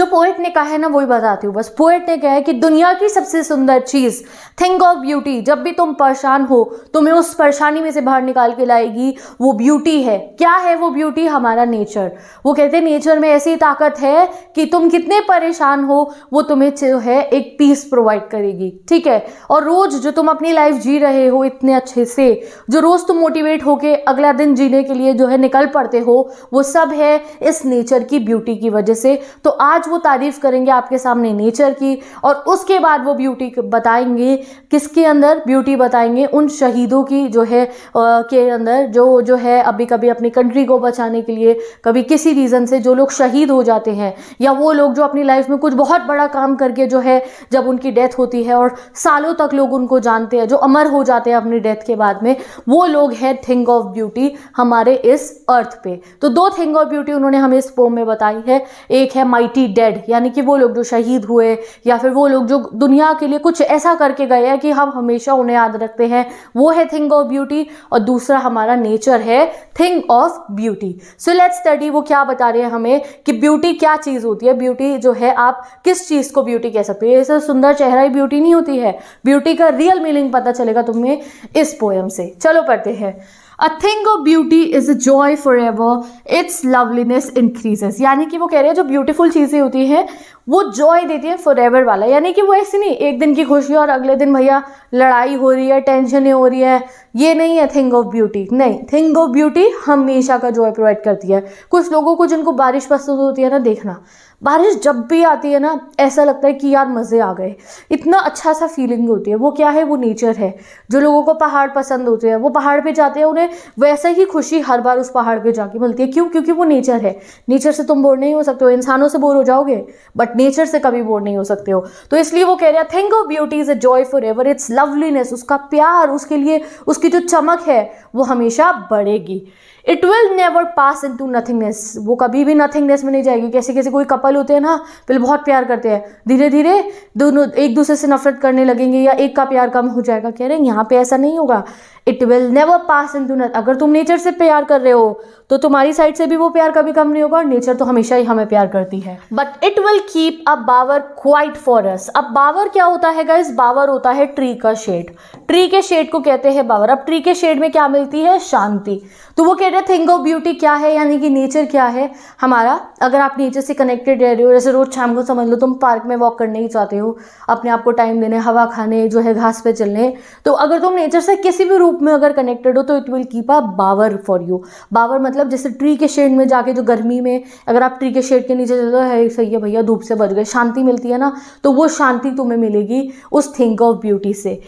जो पोएट ने कहा है ना वही बताती हूँ बस पोएट ने कहा है कि दुनिया की सबसे सुंदर चीज़ थिंक ऑफ ब्यूटी जब भी तुम परेशान हो तुम्हें उस परेशानी में से बाहर निकाल के लाएगी वो ब्यूटी है क्या है वो ब्यूटी हमारा नेचर वो कहते हैं नेचर में ऐसी ताकत है कि तुम कितने परेशान हो वो तुम्हें जो है एक पीस प्रोवाइड करेगी ठीक है और रोज़ जो तुम अपनी लाइफ जी रहे हो इतने अच्छे से जो रोज़ तुम मोटिवेट होके अगला दिन जीने के लिए जो है निकल पड़ते हो वो सब है इस नेचर की ब्यूटी की वजह से तो आज वो तारीफ़ करेंगे आपके सामने नेचर की और उसके बाद वो ब्यूटी बताएंगे किसके अंदर ब्यूटी बताएंगे उन शहीदों की जो है के अंदर जो जो है अभी कभी अपनी कंट्री को बचाने के लिए कभी किसी रीज़न से जो लोग शहीद हो जाते हैं या वो लोग जो अपनी लाइफ में कुछ बहुत बड़ा काम करके जो है जब उनकी डेथ होती है और सालों तक लोग उनको जानते हैं जो अमर हो जाते हैं अपनी डेथ के बाद में वो लोग हैं थिंग ऑफ ब्यूटी हमारे इस अर्थ पे तो दो थिंग ऑफ ब्यूटी उन्होंने हमें इस पोम में बताई है एक है माइटी डेड यानी कि वो लोग जो शहीद हुए या फिर वो लोग जो दुनिया के लिए कुछ ऐसा करके गए हैं कि हम हमेशा उन्हें याद रखते हैं वो है थिंग ऑफ ब्यूटी और दूसरा हमारा नेचर है thing of beauty so let's study वो क्या बता रहे हैं हमें कि ब्यूटी क्या चीज़ होती है ब्यूटी जो है आप किस चीज़ को ब्यूटी कह सकते हो ऐसा सुंदर चेहरा ही ब्यूटी नहीं होती है ब्यूटी का रियल मीनिंग पता चलेगा तुम्हें इस पोएम से चलो पढ़ते हैं a thing of beauty is a joy forever its loveliness increases यानी कि वो कह रहे हैं जो ब्यूटीफुल चीज़ें होती हैं वो जॉय देती है फॉर एवर वाला यानी कि वो ऐसी नहीं एक दिन की खुशी और अगले दिन भैया लड़ाई हो रही है टेंशनें हो रही है ये नहीं है थिंग ऑफ ब्यूटी नहीं थिंग ऑफ ब्यूटी हमेशा का जॉय प्रोवाइड करती है कुछ लोगों को जिनको बारिश पसंद होती है ना देखना बारिश जब भी आती है ना ऐसा लगता है कि यार मज़े आ गए इतना अच्छा सा फीलिंग होती है वो क्या है वो नेचर है जो लोगों को पहाड़ पसंद होते हैं वो पहाड़ पे जाते हैं उन्हें वैसे ही खुशी हर बार उस पहाड़ पे जाके मिलती है क्यों क्योंकि वो नेचर है नेचर से तुम बोर नहीं हो सकते हो इंसानों से बोर हो जाओगे बट नेचर से कभी बोर नहीं हो सकते हो तो इसलिए वो कह रहे हैं think of beauty is a joy forever its loveliness उसका प्यार उसके लिए उसकी जो चमक है वो हमेशा बढ़ेगी it will never pass into nothingness वो कभी भी नथिंगनेस में नहीं जाएगी कैसे कैसे कोई कपल होते हैं ना पहले बहुत प्यार करते हैं धीरे धीरे दोनों एक दूसरे से नफरत करने लगेंगे या एक का प्यार कम हो जाएगा कह रहे हैं यहाँ पे ऐसा नहीं होगा it will never pass into nothing अगर तुम नेचर से प्यार कर रहे हो तो तुम्हारी साइड से भी वो प्यार कभी कम नहीं होगा और नेचर तो हमेशा ही हमें प्यार करती है but it will keep a bower quiet for us अब बावर क्या होता है गाइज बावर होता है ट्री का शेड ट्री के शेड को कहते हैं बावर अब ट्री के शेड में क्या मिलती है शांति तो वो कह रहे हैं थिंग ऑफ ब्यूटी क्या है यानी कि नेचर क्या है हमारा अगर आप नेचर से कनेक्टेड रह रहे हो जैसे रोज शाम को समझ लो तुम पार्क में वॉक करने ही चाहते हो अपने आप को टाइम देने हवा खाने जो है घास पे चलने तो अगर तुम नेचर से किसी भी रूप में अगर कनेक्टेड हो तो it will keep a bower for you bower मतलब मतलब जैसे ट्री के शेड में जाके जो गर्मी में अगर आप ट्री के शेड के नीचे चलो है सही है भैया धूप से बच गए शांति मिलती है ना तो वो शांति तुम्हें मिलेगी उस थिंक ऑफ ब्यूटी से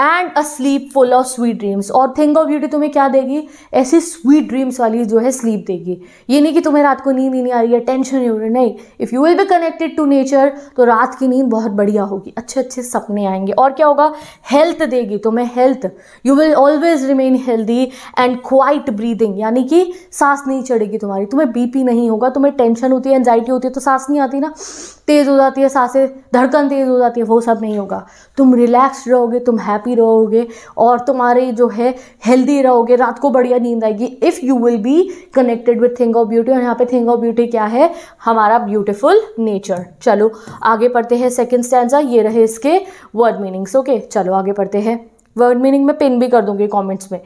and a sleep full of sweet dreams और थिंग ऑफ ब्यूटी तुम्हें क्या देगी ऐसी स्वीट ड्रीम्स वाली जो है स्लीप देगी ये नहीं कि तुम्हें रात को नींद ही नहीं आ रही है टेंशन नहीं हो रही नहीं if you will be connected to nature तो रात की नींद बहुत बढ़िया होगी अच्छे अच्छे सपने आएंगे और क्या होगा हेल्थ देगी तुम्हें health you will always remain healthy and quiet breathing यानी कि सांस नहीं चढ़ेगी तुम्हारी तुम्हें बीपी नहीं होगा तुम्हें टेंशन होती है एनजाइटी होती है तो सांस नहीं आती ना तेज़ हो जाती है सांसें धड़कन तेज़ हो जाती है वो सब नहीं होगा तुम रिलैक्स रहोगे तुम हैप्पी रहोगे और तुम्हारी जो है हेल्दी रहोगे रात को बढ़िया नींद आएगी if you will be connected with thing of beauty और यहाँ पे थिंग ऑफ ब्यूटी क्या है हमारा ब्यूटिफुल नेचर चलो आगे पढ़ते हैं सेकेंड स्टैंडा ये रहे इसके वर्ड मीनिंग्स ओके चलो आगे पढ़ते हैं वर्ड मीनिंग में पिन भी कर दूँगी कॉमेंट्स में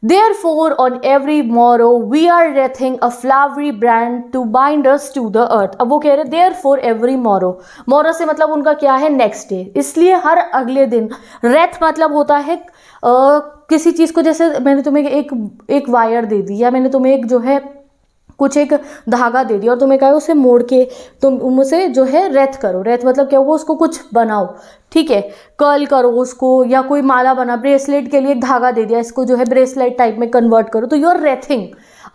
Therefore, on every morrow, we are wreathing a flowery brand to bind us to the earth. अब वो कह रहे देयर फॉर एवरी मोरो मोरो से मतलब उनका क्या है नेक्स्ट डे इसलिए हर अगले दिन रेथ मतलब होता है आ, किसी चीज़ को जैसे मैंने तुम्हें एक एक वायर दे दी या मैंने तुम्हें एक जो है कुछ एक धागा दे दिया और तुम्हें कहा उसे मोड़ के तुम उसे जो है रेथ करो रेथ मतलब क्या हुआ उसको कुछ बनाओ ठीक है कर्ल करो उसको या कोई माला बना ब्रेसलेट के लिए एक धागा दे दिया इसको जो है ब्रेसलेट टाइप में कन्वर्ट करो तो you are wreathing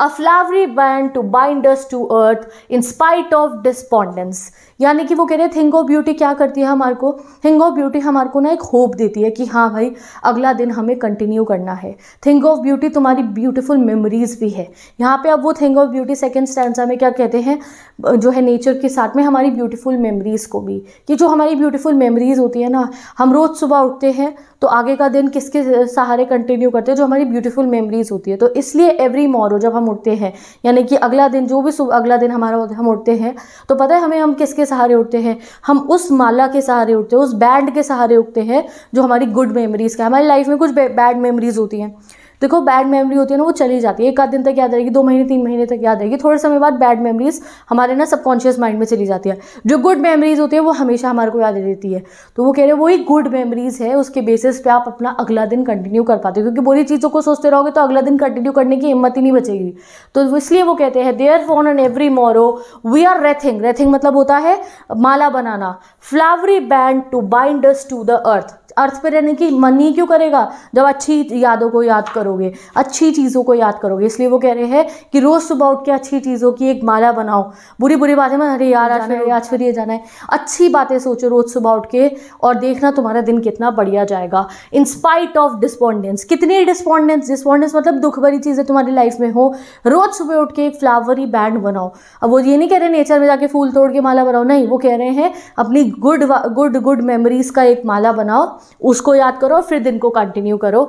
a flowery band to bind us to earth in spite of despondence यानी कि वो कह रहे हैं थिंग ऑफ ब्यूटी क्या करती है हमारे को थिंग ऑफ ब्यूटी हमारे को ना एक होप देती है कि हाँ भाई अगला दिन हमें कंटिन्यू करना है थिंग ऑफ ब्यूटी तुम्हारी ब्यूटीफुल मेमोरीज भी है यहाँ पे अब वो thing of beauty second stanza में क्या कहते हैं जो है नेचर के साथ में हमारी ब्यूटीफुल मेमोरीज़ को भी कि जो हमारी ब्यूटीफुल मेमोरीज़ होती है ना हम रोज़ सुबह उठते हैं तो आगे का दिन किसके सहारे कंटिन्यू करते हैं जो हमारी ब्यूटीफुल मेमोरीज़ होती है तो इसलिए एवरी मॉरो जब हम उठते हैं यानी कि अगला दिन जो भी सुबह अगला दिन हमारा हम उठते हैं तो पता है हमें हम किसके सहारे उठते हैं हम उस माला के सहारे उठते हैं उस बैंड के सहारे उठते हैं जो हमारी गुड मेमोरीज़ का हमारी लाइफ में कुछ बैड मेमोरीज़ होती हैं देखो बैड मेमोरी होती है ना वो चली जाती है एक आध दिन तक याद रहेगी दो महीने तीन महीने तक याद रहेगी थोड़े समय बाद बैड मेमरीज हमारे ना सबकॉन्शियस माइंड में चली जाती है जो गुड मेमरीज होती है वो हमेशा हमारे को याद रहती है तो वो कह रहे हैं वही गुड मेमरीज है उसके बेसिस पे आप अपना अगला दिन कंटिन्यू कर पाते हो क्योंकि बुरी चीज़ों को सोचते रहोगे तो अगला दिन कंटिन्यू करने की हिम्मत ही नहीं बचेगी तो इसलिए वो कहते हैं therefore and every morrow we are wreathing wreathing मतलब होता है माला बनाना flowery band to bind to the earth earth पर रहने की मन ही क्यों करेगा जब अच्छी यादों को याद करोगे अच्छी चीज़ों को याद करोगे इसलिए वो कह रहे हैं कि रोज़ सुबह उठ के अच्छी चीज़ों की एक माला बनाओ बुरी बुरी बातें मैं अरे यार आज फिर आज फिर ये जाना है अच्छी बातें सोचो रोज़ सुबह उठ के और देखना तुम्हारा दिन कितना बढ़िया जाएगा इंस्पाइट ऑफ डिस्पॉन्डेंस कितनी डिस्पॉन्डेंस डिस्पॉन्डेंस मतलब दुख भरी चीज़ें तुम्हारी लाइफ में हो रोज़ सुबह उठ के एक फ्लावरी बैंड बनाओ अब वो ये नहीं कह रहे नेचर में जाके फूल तोड़ के माला बनाओ नहीं वो कह रहे हैं अपनी गुड गुड गुड मेमोरीज़ का एक माला बनाओ उसको याद करो फिर दिन को कंटिन्यू करो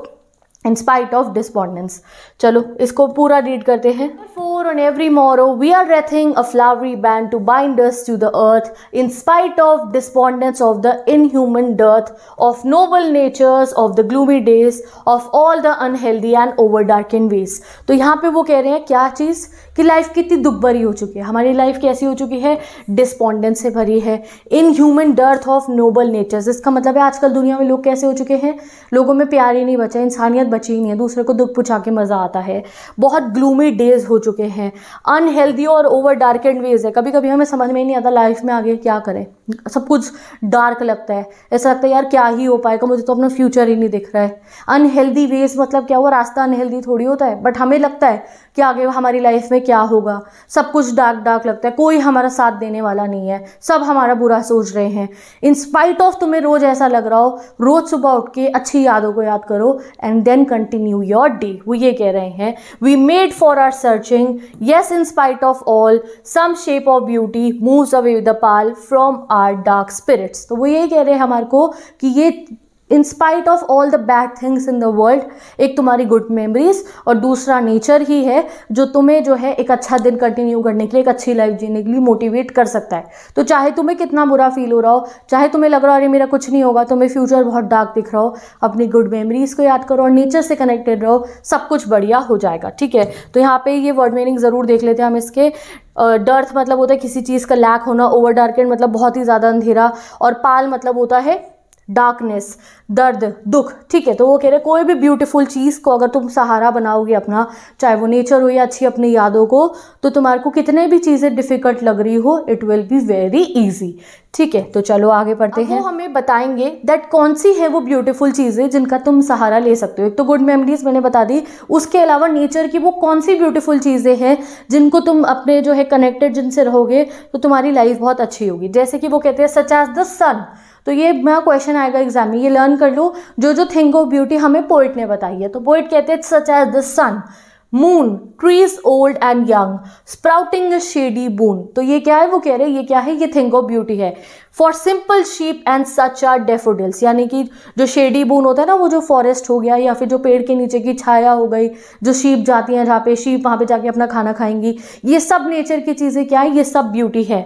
इन स्पाइट ऑफ डिस्पॉन्डेंस चलो इसको पूरा रीड करते हैं for on every morrow we are wreathing a flowery band to bind to the earth in spite of despondence of the inhuman dearth of noble natures of the gloomy days of all the unhealthy and over darkened ways तो यहाँ पे वो कह रहे हैं क्या चीज़ कि लाइफ कितनी दुबरी हो चुकी है हमारी लाइफ कैसी हो चुकी है डिस्पॉन्डेंस से भरी है inhuman dearth of noble natures इसका मतलब है आजकल दुनिया में लोग कैसे हो चुके हैं लोगों में प्यार ही नहीं बचा इंसानियत बची ही नहीं है दूसरे को दुख पुछा के मज़ा आता है बहुत ग्लूमी डेज़ हो चुके हैं अनहेल्दी और ओवर डार्क एंड वेज है कभी कभी हमें समझ में ही नहीं आता लाइफ में आगे क्या करें सब कुछ डार्क लगता है ऐसा लगता है यार क्या ही हो पाएगा मुझे तो अपना फ्यूचर ही नहीं दिख रहा है अनहेल्दी वेज मतलब क्या हुआ रास्ता अनहेल्दी थोड़ी होता है बट हमें लगता है कि आगे हमारी लाइफ में क्या होगा सब कुछ डार्क डार्क लगता है कोई हमारा साथ देने वाला नहीं है सब हमारा बुरा सोच रहे हैं इंस्पाइट ऑफ तुम्हें रोज़ ऐसा लग रहा हो रोज़ सुबह उठ के अच्छी यादों को याद करो and then continue your day वो ये कह रहे हैं we made for our searching yes in spite of all some shape of beauty moves away the pall from our dark spirits तो वो ये कह रहे हैं हमारे को कि ये in spite of all the bad things in the world एक तुम्हारी गुड मेमोरीज और दूसरा नेचर ही है जो तुम्हें जो है एक अच्छा दिन कंटिन्यू करने के लिए एक अच्छी लाइफ जीने के लिए मोटिवेट कर सकता है तो चाहे तुम्हें कितना बुरा फील हो रहा हो चाहे तुम्हें लग रहा हो अरे मेरा कुछ नहीं होगा तुम्हें फ्यूचर बहुत डार्क दिख रहा हो अपनी गुड मेमोरीज को याद करो और नेचर से कनेक्टेड रहो सब कुछ बढ़िया हो जाएगा ठीक है तो यहाँ पे ये वर्ड मीनिंग ज़रूर देख लेते हैं हम इसके डर्थ मतलब होता है किसी चीज़ का लैक होना ओवर डार्केड मतलब बहुत ही ज़्यादा अंधेरा और पाल मतलब होता है डार्कनेस दर्द दुख ठीक है तो वो कह रहे हैं कोई भी ब्यूटीफुल चीज़ को अगर तुम सहारा बनाओगे अपना चाहे वो नेचर हो या अच्छी अपनी यादों को तो तुम्हारे को कितने भी चीज़ें डिफ़िकल्ट लग रही हो it will be very easy ठीक है तो चलो आगे पढ़ते हैं वो हमें बताएंगे दैट कौन सी है वो ब्यूटीफुल चीज़ें जिनका तुम सहारा ले सकते हो एक तो गुड मेमोरीज मैंने बता दी उसके अलावा नेचर की वो कौन सी ब्यूटीफुल चीज़ें हैं जिनको तुम अपने जो है कनेक्टेड जिनसे रहोगे तो तुम्हारी लाइफ बहुत अच्छी होगी जैसे कि वो कहते हैं सच एज द सन तो ये मेरा क्वेश्चन आएगा एग्जाम में ये लर्न कर लो जो जो थिंग ऑफ ब्यूटी हमें पोइट ने बताई है तो पोइट कहते हैं such as the sun moon trees old and young sprouting shady boon तो ये क्या है वो कह रहे हैं ये क्या है ये थिंग ऑफ ब्यूटी है for simple sheep and such are daffodils यानी कि जो शेडी बून होता है ना वो जो फॉरेस्ट हो गया या फिर जो पेड़ के नीचे की छाया हो गई जो शीप जाती हैं जहाँ पे शीप वहाँ पे जाके अपना खाना खाएंगी ये सब नेचर की चीज़ें क्या है ये सब ब्यूटी है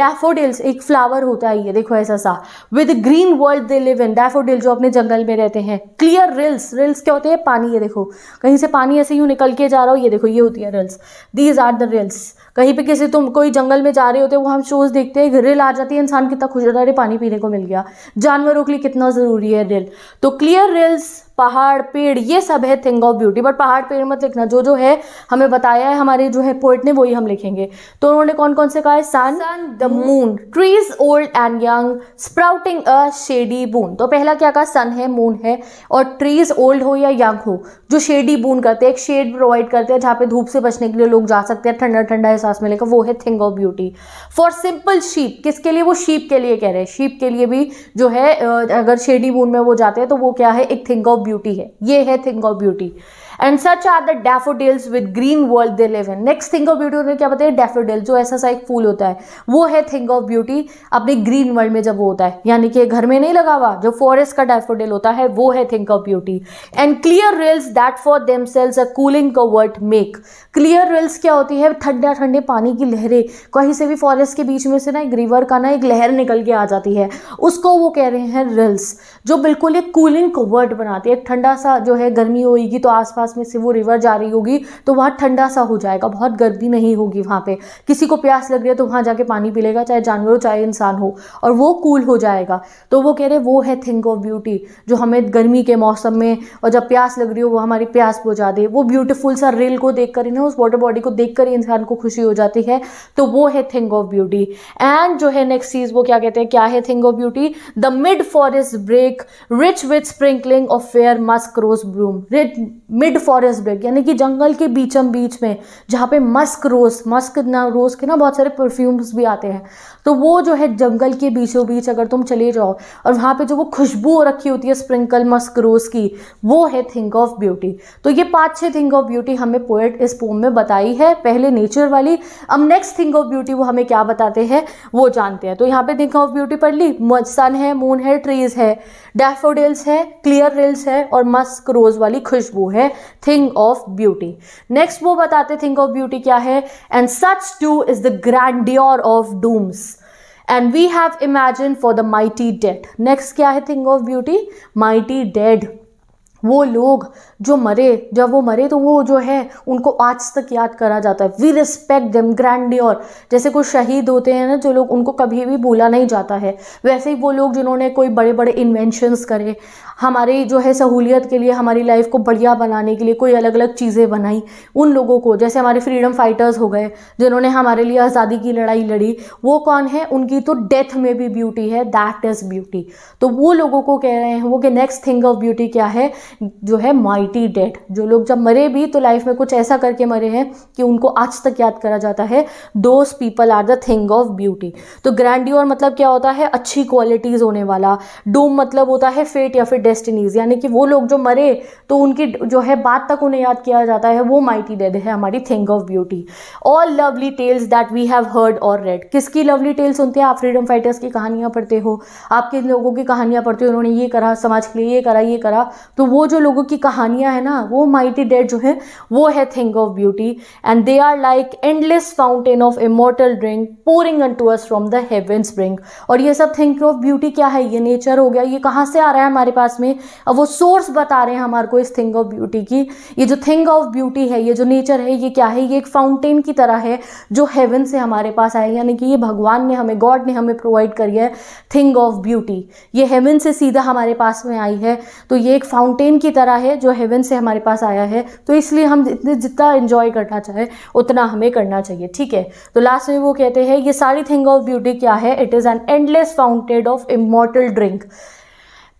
डेफोडिल्स एक फ्लावर होता है ये देखो ऐसा सा with green world they live in daffodil जो अपने जंगल में रहते हैं क्लियर रिल्स रिल्स क्या होते हैं पानी ये देखो कहीं से पानी ऐसे ही निकल के जा रहा हो ये देखो ये होती है rills these are the rills कहीं पे किसी तुम कोई जंगल में जा रहे होते वो हम शोज देखते हैं रिल आ जाती है इंसान कितना खुश रहा है पानी पीने को मिल गया जानवरों के लिए कितना ज़रूरी है रिल तो क्लियर रिल्स पहाड़ पेड़ ये सब है थिंग ऑफ ब्यूटी बट पहाड़ पेड़ मत लिखना जो जो है हमें बताया है हमारे जो है पोइट ने वही हम लिखेंगे तो उन्होंने कौन कौन से कहा है sun the moon trees old and young sprouting a shady boon तो पहला क्या कहा सन है मून है और ट्रीज ओल्ड हो या यंग हो जो शेडी बून करते हैं एक शेड प्रोवाइड करते हैं जहाँ पे धूप से बचने के लिए लोग जा सकते हैं ठंडा ठंडा एहसास मिलेगा वो है thing of beauty for simple sheep किसके लिए वो शीप के लिए कह रहे हैं शीप के लिए भी जो है अगर शेडी बून में वो जाते हैं तो वो क्या है एक थिंग ऑफ ब्यूटी है ये है thing of beauty and such are the daffodils with green world they live in next thing of beauty उन्हें क्या बताया डेफोडिल जो ऐसा सा एक फूल होता है वो है थिंग ऑफ ब्यूटी अपने ग्रीन वर्ल्ड में जब वो होता है यानी कि घर में नहीं लगा हुआ जो फॉरेस्ट का डेफोडिल होता है वो है thing of beauty and clear rills that for themselves a cooling covert make clear rills क्या होती है ठंडा ठंडे पानी की लहरें कहीं से भी फॉरेस्ट के बीच में से ना एक रिवर का ना एक लहर निकल के आ जाती है उसको वो कह रहे हैं रिल्स जो बिल्कुल एक कूलिंग कवर्ट बनाती है एक ठंडा सा जो है गर्मी होगी तो आसपास में से वो रिवर जा रही होगी तो वहाँ ठंडा सा हो जाएगा बहुत गर्मी नहीं होगी वहाँ पे किसी को प्यास लग रही है तो वहाँ जाके पानी पी लेगा चाहे जानवर हो चाहे इंसान हो और वो कूल हो जाएगा तो वो कह रहे वो है थिंग ऑफ ब्यूटी जो हमें गर्मी के मौसम में और जब प्यास लग रही हो वो हमारी प्यास बुझा दे वो ब्यूटीफुल सा रेल को देख कर उस वाटर बॉडी को देख कर ही इंसान को खुशी हो जाती है तो वो है थिंग ऑफ ब्यूटी एंड जो है नेक्स्ट चीज़ वो क्या कहते हैं क्या है thing of beauty the mid forest brake rich with sprinkling of fair musk rose bloom mid mid forest brake यानी कि जंगल के बीचम बीच में जहाँ पे मस्क रोज़ मस्क ना रोज़ के ना बहुत सारे परफ्यूम्स भी आते हैं तो वो जो है जंगल के बीचों बीच अगर तुम चले जाओ और वहाँ पे जो वो खुशबू रखी होती है स्प्रिंकल मस्क रोज़ की वो है थिंग ऑफ ब्यूटी तो ये पाँच छः थिंग ऑफ ब्यूटी हमें पोएट इस पोम में बताई है पहले नेचर वाली अब नेक्स्ट थिंग ऑफ ब्यूटी वो हमें क्या बताते हैं वो जानते हैं तो यहाँ पे थिंग ऑफ ब्यूटी पढ़ ली सन है मून है ट्रीज है डेफोडिल्स है क्लियर रिल्स है और मस्क रोज़ वाली खुशबू है थिंग ऑफ ब्यूटी नेक्स्ट वो बताते थिंग ऑफ ब्यूटी क्या है and such too is the grandeur of dooms and we have imagine for the mighty dead next क्या है thing of beauty mighty dead वो लोग जो मरे जब वो मरे तो वो जो है उनको आज तक याद करा जाता है वी रिस्पेक्ट देम ग्रैंड जैसे कोई शहीद होते हैं ना जो लोग उनको कभी भी भूला नहीं जाता है वैसे ही वो लोग जिन्होंने कोई बड़े बड़े इन्वेंशंस करे हमारी जो है सहूलियत के लिए हमारी लाइफ को बढ़िया बनाने के लिए कोई अलग अलग चीज़ें बनाई उन लोगों को जैसे हमारे फ्रीडम फाइटर्स हो गए जिन्होंने हमारे लिए आज़ादी की लड़ाई लड़ी वो कौन है उनकी तो डेथ में भी ब्यूटी है दैट इज़ ब्यूटी तो वो लोगों को कह रहे हैं वो कि नेक्स्ट थिंग ऑफ ब्यूटी क्या है जो है माइट क्वालिटी डेट जो लोग जब मरे भी तो लाइफ में कुछ ऐसा करके मरे हैं कि उनको आज तक याद करा जाता है those people are the thing of beauty तो ग्रैंड्योर मतलब क्या होता है अच्छी क्वालिटीज़ होने वाला डूम मतलब होता है फेट या फिर डेस्टिनीज़ यानी कि वो लोग जो मरे तो उनकी जो है बात तक उन्हें याद किया जाता है वो माइटी डेड है हमारी thing of beauty all lovely tales that we have heard or read किसकी लवली टेल्स सुनते हैं आप फ्रीडम फाइटर्स की कहानियां पढ़ते हो आपके लोगों की कहानियां पढ़ते हो उन्होंने ये करा समाज के लिए ये करा ये करा तो वो जो लोगों की कहानी कहानियाँ हैं ना वो माइटी डेड जो है वो है thing of beauty and they are like endless fountain of immortal drink pouring unto us from the heaven's brink और ये सब थिंग ऑफ ब्यूटी क्या है ये नेचर हो गया ये कहाँ से आ रहा है हमारे पास में अब वो सोर्स बता रहे हैं हमारे को इस थिंग ऑफ ब्यूटी की ये जो थिंग ऑफ ब्यूटी है ये जो नेचर है ये क्या है ये एक फाउंटेन की तरह है जो हेवन से हमारे पास आया यानी कि ये भगवान ने हमें गॉड ने हमें प्रोवाइड करी है थिंग ऑफ ब्यूटी ये हेवन से सीधा हमारे पास में आई है तो ये एक फाउंटेन की तरह है जो हेवन से हमारे पास आया है तो इसलिए हम जितने जितना इन्जॉय करना चाहें उतना हमें करना चाहिए ठीक है तो लास्ट में वो कहते हैं ये सारी थिंग ऑफ ब्यूटी क्या है it is an endless fountain of immortal drink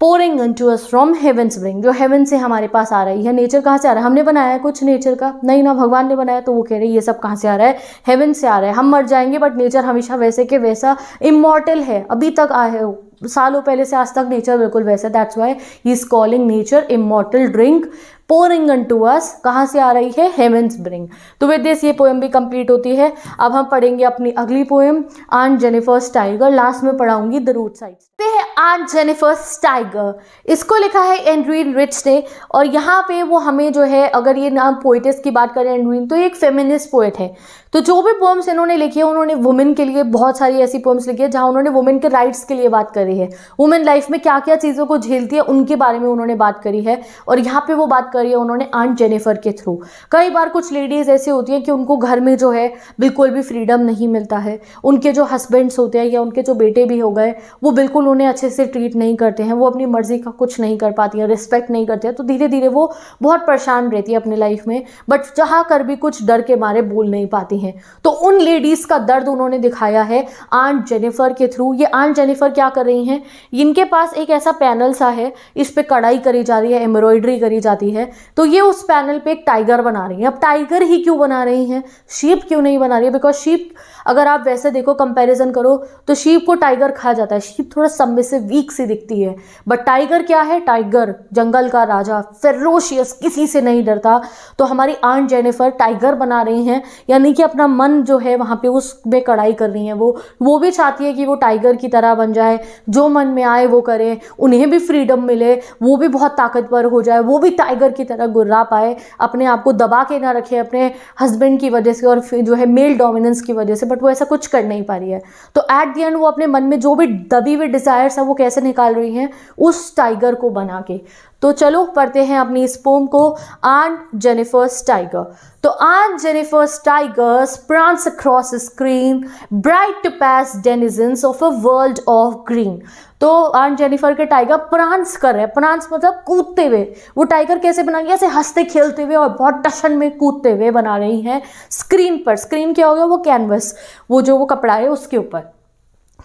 pouring to us from heaven's brink जो हेवन से हमारे पास आ रही है नेचर कहाँ से आ रहा है हमने बनाया है कुछ नेचर का नहीं ना भगवान ने बनाया तो वो कह रहे हैं ये सब कहाँ से आ रहा है हेवन से आ रहा है हम मर जाएंगे बट नेचर हमेशा वैसे के वैसा इमोटल है अभी तक आए सालों पहले से आज तक नेचर बिल्कुल वैसा that's why he is calling nature immortal drink pouring unto us कहाँ से आ रही है हेमेंस ब्रिंग तो विद दिस ये पोएम भी कंप्लीट होती है अब हम पढ़ेंगे अपनी अगली पोएम आन जेनिफर्स टाइगर लास्ट में पढ़ाऊंगी द रूट साइड पे है आन जेनिफर्स टाइगर इसको लिखा है एंड्रीन रिच ने और यहाँ पे वो हमें जो है अगर ये नाम पोइटिस की बात करें एंड्रीन तो ये एक फेमिनिस्ट पोइट है तो जो भी पोम्स इन्होंने लिखी है उन्होंने वुमेन के लिए बहुत सारी ऐसी पोम्स लिखी है जहाँ उन्होंने वुमेन के राइट्स के लिए बात करी है वुमेन लाइफ में क्या क्या चीज़ों को झेलती है उनके बारे में उन्होंने बात करी है और यहाँ पे वो बात करी है उन्होंने आंट जेनिफर के थ्रू कई बार कुछ लेडीज़ ऐसी होती हैं कि उनको घर में जो है बिल्कुल भी फ्रीडम नहीं मिलता है उनके जो हस्बैंड्स होते हैं या उनके जो बेटे भी हो गए वो बिल्कुल उन्हें अच्छे से ट्रीट नहीं करते हैं वो अपनी मर्ज़ी का कुछ नहीं कर पाती हैं रिस्पेक्ट नहीं करते हैं तो धीरे धीरे वो बहुत परेशान रहती है अपनी लाइफ में बट चाह कर भी कुछ डर के मारे बोल नहीं पाती हैं हैं तो उन लेडीज़ का दर्द उन्होंने दिखाया है आंट जेनिफर के थ्रू ये आंट जेनिफर क्या कर रही हैं इनके पास एक ऐसा पैनल सा है इस पर कढ़ाई करी जा रही है एम्ब्रॉयडरी करी जाती है तो ये उस पैनल पर एक टाइगर बना रही हैं अब टाइगर ही क्यों बना रही हैं शीप क्यों नहीं बना रही है बिकॉज शीप अगर आप वैसे देखो कंपैरिजन करो तो शीप को टाइगर खा जाता है शीप थोड़ा से वीक सी दिखती है बट टाइगर क्या है टाइगर जंगल का राजा फेरोशियस किसी से नहीं डरता तो हमारी आंट जेनिफर टाइगर बना रही हैं यानी कि अपना मन जो है वहाँ पे में कड़ाई कर रही हैं वो वो भी चाहती है कि वो टाइगर की तरह बन जाए जो मन में आए वो करें उन्हें भी फ्रीडम मिले वो भी बहुत ताकतवर हो जाए वो भी टाइगर की तरह गुर्रा पाए अपने आप को दबा के ना रखे अपने हस्बैंड की वजह से और जो है मेल डोमिनेंस की वजह से बट वो ऐसा कुछ कर नहीं पा रही है तो एट दी एंड वो अपने मन में जो भी दबी हुई डिज़ायर्स है वो कैसे निकाल रही हैं उस टाइगर को बना के तो चलो पढ़ते हैं अपनी इस पोम को आन जेनिफर्स टाइगर तो aunt Jennifer's tiger prance across screen bright topaz denizens of a world of green तो आन जेनिफर के टाइगर प्रांस कर रहे हैं प्रांस मतलब कूदते हुए वो टाइगर कैसे बना रही है ऐसे हंसते खेलते हुए और बहुत टशन में कूदते हुए बना रही हैं स्क्रीन पर स्क्रीन क्या हो गया वो कैनवस वो जो वो कपड़ा है उसके ऊपर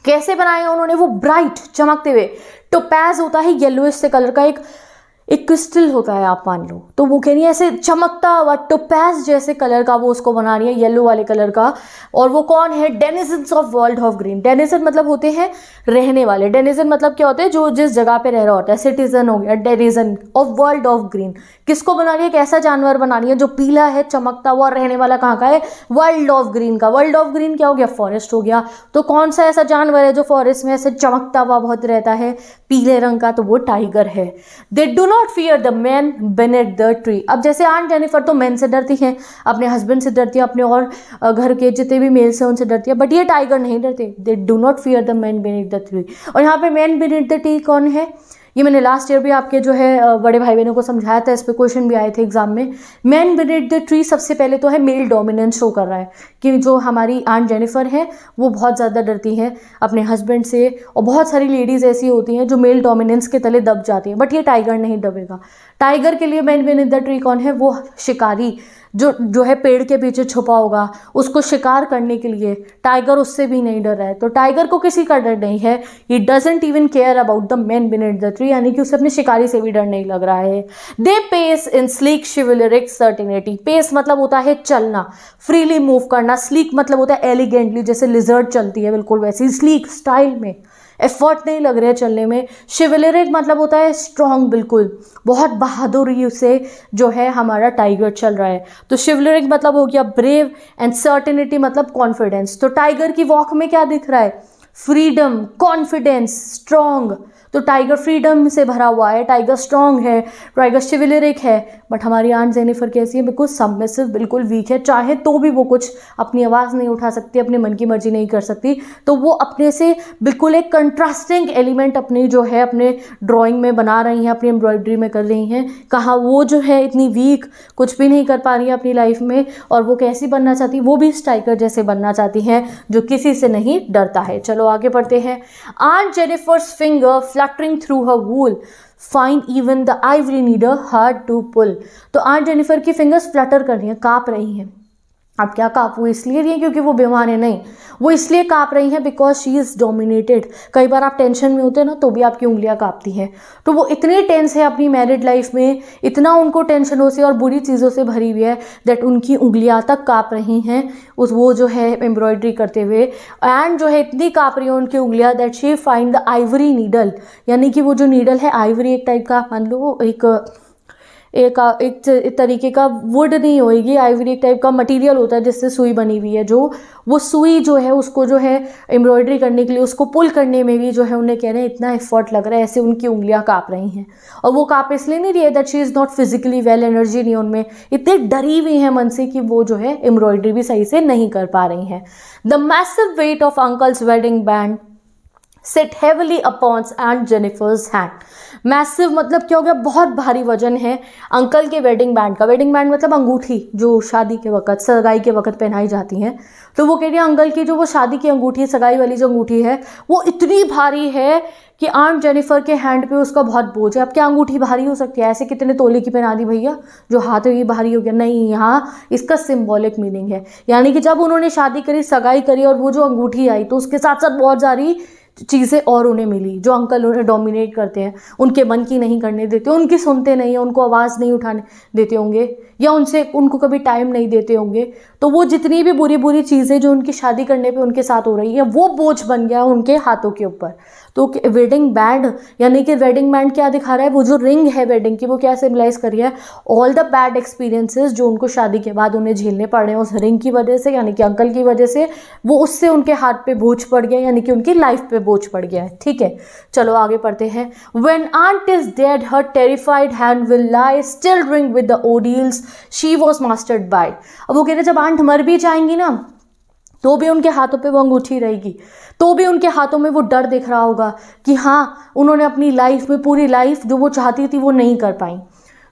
कैसे बनाए उन्होंने वो ब्राइट चमकते हुए टोपैज होता है येलोइश से कलर का एक एक क्रिस्टल होता है आप मान लो तो वो कह रही है ऐसे चमकता हुआ टोपैस जैसे कलर का वो उसको बना रही है येलो वाले कलर का और वो कौन है denizen of world of green denizen मतलब होते हैं रहने वाले डेनिजन मतलब क्या होते हैं जो जिस जगह पे रह रहा होता है सिटीजन हो गया denizen of world of green किसको बना रही है एक ऐसा जानवर बना रही है जो पीला है चमकता हुआ रहने वाला कहाँ का है वर्ल्ड ऑफ ग्रीन का वर्ल्ड ऑफ ग्रीन क्या हो गया फॉरेस्ट हो गया तो कौन सा ऐसा जानवर है जो फॉरेस्ट में ऐसे चमकता हुआ बहुत रहता है पीले रंग का तो वो टाइगर है they do not not fear the man beneath the tree अब जैसे आंट जेनिफर तो मैन से डरती हैं अपने हस्बैंड से डरती है अपने और घर के जितने भी मेल्स हैं उनसे डरती है बट ये टाइगर नहीं डरते they do not fear the man beneath the tree और यहाँ पे मैन बेनेट द ट्री कौन है ये मैंने लास्ट ईयर भी आपके जो है बड़े भाई बहनों को समझाया था इस पर क्वेश्चन भी आए थे एग्जाम में मैन बिनेट द ट्री सबसे पहले तो है मेल डोमिनेंस शो कर रहा है कि जो हमारी आंट जेनिफर है वो बहुत ज़्यादा डरती हैं अपने हस्बैंड से और बहुत सारी लेडीज़ ऐसी होती हैं जो मेल डोमिनेंस के तले दब जाती हैं बट ये टाइगर नहीं दबेगा टाइगर के लिए man within the tree कौन है वो शिकारी जो जो है पेड़ के पीछे छुपा होगा उसको शिकार करने के लिए टाइगर उससे भी नहीं डर रहा है तो टाइगर को किसी का डर नहीं है he doesn't even care about the man at the tree यानी कि उसे अपने शिकारी से भी डर नहीं लग रहा है they pace in sleek chivalric certainty pace मतलब होता है चलना फ्रीली मूव करना स्लीक मतलब होता है एलिगेंटली जैसे लिजर्ट चलती है बिल्कुल वैसी स्लीक स्टाइल में एफर्ट नहीं लग रहे चलने में शिवलरिक मतलब होता है स्ट्रांग बिल्कुल बहुत बहादुरी से जो है हमारा टाइगर चल रहा है तो शिवलरिक मतलब हो गया ब्रेव एंड सर्टेनिटी मतलब कॉन्फिडेंस तो टाइगर की वॉक में क्या दिख रहा है फ्रीडम कॉन्फिडेंस स्ट्रॉन्ग तो टाइगर फ्रीडम से भरा हुआ है टाइगर स्ट्रॉन्ग है टाइगर शिविलरिक है बट हमारी आंट जेनिफर कैसी है बिल्कुल सबमिसिव बिल्कुल वीक है चाहे तो भी वो कुछ अपनी आवाज़ नहीं उठा सकती अपने मन की मर्जी नहीं कर सकती तो वो अपने से बिल्कुल एक कंट्रास्टिंग एलिमेंट अपनी जो है अपने ड्रॉइंग में बना रही हैं अपनी एम्ब्रॉयडरी में कर रही हैं कहाँ वो जो है इतनी वीक कुछ भी नहीं कर पा रही है अपनी लाइफ में और वो कैसी बनना चाहती वो भी स्ट्राइकर जैसे बनना चाहती हैं जो किसी से नहीं डरता है चलो आगे बढ़ते हैं aunt Jennifer's finger fluttering through her wool. Find even the ivory needle hard to pull. तो आंट जेनिफर की फिंगर्स फ्लटर कर रही हैं काँप रही हैं आप क्या काँप वो इसलिए रही हैं क्योंकि वो बीमार है नहीं वो इसलिए काँप रही हैं बिकॉज शी इज़ डोमिनेटेड कई बार आप टेंशन में होते हैं ना तो भी आपकी उंगलियां काँपती हैं तो वो इतने टेंस है अपनी मैरिड लाइफ में इतना उनको टेंशनों से और बुरी चीज़ों से भरी हुई है दैट उनकी उंगलियां तक काँप रही हैं उस वो जो है एम्ब्रॉयड्री करते हुए एंड जो है इतनी काँप रही है उनकी उंगलियाँ that she find the ivory needle यानी कि वो जो नीडल है आइवरी एक टाइप का मान लो एक एक एक तरीके का वुड नहीं होएगी आइवरी टाइप का मटेरियल होता है जिससे सुई बनी हुई है जो वो सुई जो है उसको जो है एम्ब्रॉयडरी करने के लिए उसको पुल करने में भी जो है उन्हें कह रहे हैं इतना एफर्ट लग रहा है ऐसे उनकी उंगलियां काँप रही हैं और वो काँप इसलिए नहीं रही है that she is not physically well energy नहीं उनमें इतने डरी हुई हैं मन से कि वो जो है एम्ब्रॉयडरी भी सही से नहीं कर पा रही हैं the massive weight of uncle's wedding band sit heavily upon and Jennifer's hand massive मतलब क्या हो गया बहुत भारी वजन है अंकल के वेडिंग बैंड का वेडिंग बैंड मतलब अंगूठी जो शादी के वक्त सगाई के वक्त पहनाई जाती हैं तो वो कह रही है अंकल की जो वो शादी की अंगूठी है सगाई वाली जो अंगूठी है वो इतनी भारी है कि आंट जेनिफर के हैंड पे उसका बहुत बोझ है अब क्या अंगूठी भारी हो सकती है ऐसे कितने तोले की पहना दी भैया जो हाथ है ये भारी हो गया नहीं यहाँ इसका सिम्बॉलिक मीनिंग है यानी कि जब उन्होंने शादी करी सगाई करी और वो जो अंगूठी आई तो उसके साथ साथ बहुत सारी चीज़ें और उन्हें मिली जो अंकल उन्हें डोमिनेट करते हैं उनके मन की नहीं करने देते उनकी सुनते नहीं हैं उनको आवाज़ नहीं उठाने देते होंगे या उनसे उनको कभी टाइम नहीं देते होंगे तो वो जितनी भी बुरी बुरी चीज़ें जो उनकी शादी करने पर उनके साथ हो रही है वो बोझ बन गया उनके हाथों के ऊपर तो वेडिंग बैंड यानी कि वेडिंग बैंड क्या दिखा रहा है वो जो रिंग है वेडिंग की वो क्या सिम्बलाइज करी है ऑल द बैड एक्सपीरियंसेस जो उनको शादी के बाद उन्हें झेलने रहे हैं उस रिंग की वजह से यानी कि अंकल की वजह से वो उससे उनके हाथ पे बोझ पड़ गया यानी कि उनकी लाइफ पे बोझ पड़ गया है ठीक है चलो आगे पढ़ते हैं when aunt is dead her terrified hand will lie still ring with the ordeals she was mastered by अब वो कह रहे जब आंट मर भी जाएंगी ना तो भी उनके हाथों पे वो अंगूठी रहेगी तो भी उनके हाथों में वो डर दिख रहा होगा कि हाँ उन्होंने अपनी लाइफ में पूरी लाइफ जो वो चाहती थी वो नहीं कर पाई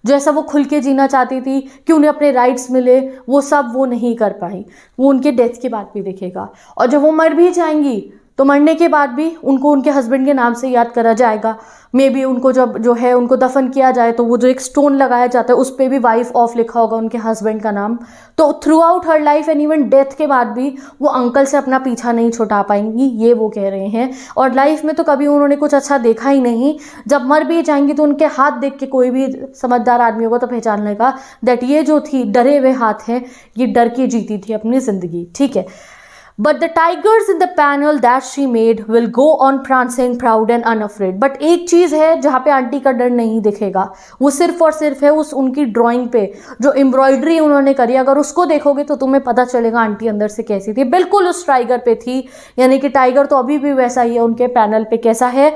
जैसा वो खुल के जीना चाहती थी कि उन्हें अपने राइट्स मिले वो सब वो नहीं कर पाई वो उनके डेथ के बाद भी दिखेगा और जब वो मर भी जाएंगी तो मरने के बाद भी उनको उनके हस्बैंड के नाम से याद करा जाएगा मे बी उनको जब जो है उनको दफन किया जाए तो वो जो एक स्टोन लगाया जाता है उस पर भी वाइफ ऑफ लिखा होगा उनके हस्बैंड का नाम तो throughout her life and even death के बाद भी वो अंकल से अपना पीछा नहीं छुटा पाएंगी ये वो कह रहे हैं और लाइफ में तो कभी उन्होंने कुछ अच्छा देखा ही नहीं जब मर भी जाएंगी तो उनके हाथ देख के कोई भी समझदार आदमी होगा तो पहचान लेगा दैट ये जो थी डरे हुए हाथ हैं ये डर के जीती थी अपनी ज़िंदगी ठीक है but the tigers in the panel that she made will go on prancing proud and unafraid but एक चीज़ है जहाँ पे आंटी का डर नहीं दिखेगा वो सिर्फ और सिर्फ है उस उनकी ड्रॉइंग पे जो एम्ब्रॉयडरी उन्होंने करी अगर उसको देखोगे तो तुम्हें पता चलेगा आंटी अंदर से कैसी थी बिल्कुल उस टाइगर पे थी यानी कि टाइगर तो अभी भी वैसा ही है उनके पैनल पे कैसा है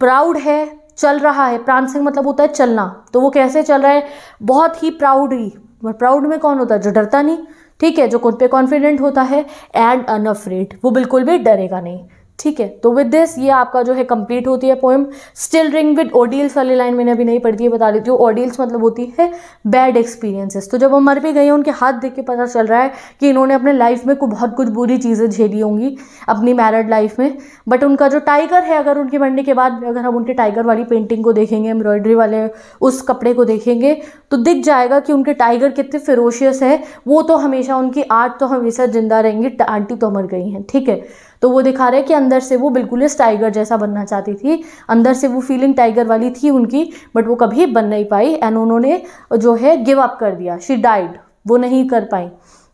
प्राउड है चल रहा है प्रांसिंग मतलब होता है चलना तो वो कैसे चल रहा है बहुत ही प्राउड ही प्राउड में कौन होता है जो डरता नहीं ठीक है जो खुद पे कॉन्फिडेंट होता है एंड अनअफ्रेड वो बिल्कुल भी डरेगा नहीं ठीक है तो विद दिस ये आपका जो है कंप्लीट होती है poem still ring with ordeals वाली लाइन मैंने अभी नहीं पढ़ती है बता देती हूँ ओडील्स मतलब होती है बैड एक्सपीरियंसेस तो जब हम मर भी गए हैं उनके हाथ देख के पता चल रहा है कि इन्होंने अपने लाइफ में कुछ बहुत कुछ बुरी चीज़ें झेली होंगी अपनी मैरिड लाइफ में बट उनका जो टाइगर है अगर उनके मरने के बाद अगर हम उनके टाइगर वाली पेंटिंग को देखेंगे एम्ब्रॉयडरी वाले उस कपड़े को देखेंगे तो दिख जाएगा कि उनके टाइगर कितने फिरोशियस है वो तो हमेशा उनकी आर्ट तो हमेशा जिंदा रहेंगी आंटी तो मर गई हैं ठीक है तो वो दिखा रहे हैं कि अंदर से वो बिल्कुल इस टाइगर जैसा बनना चाहती थी अंदर से वो फीलिंग टाइगर वाली थी उनकी बट वो कभी बन नहीं पाई एंड उन्होंने जो है गिव अप कर दिया शी डाइड वो नहीं कर पाई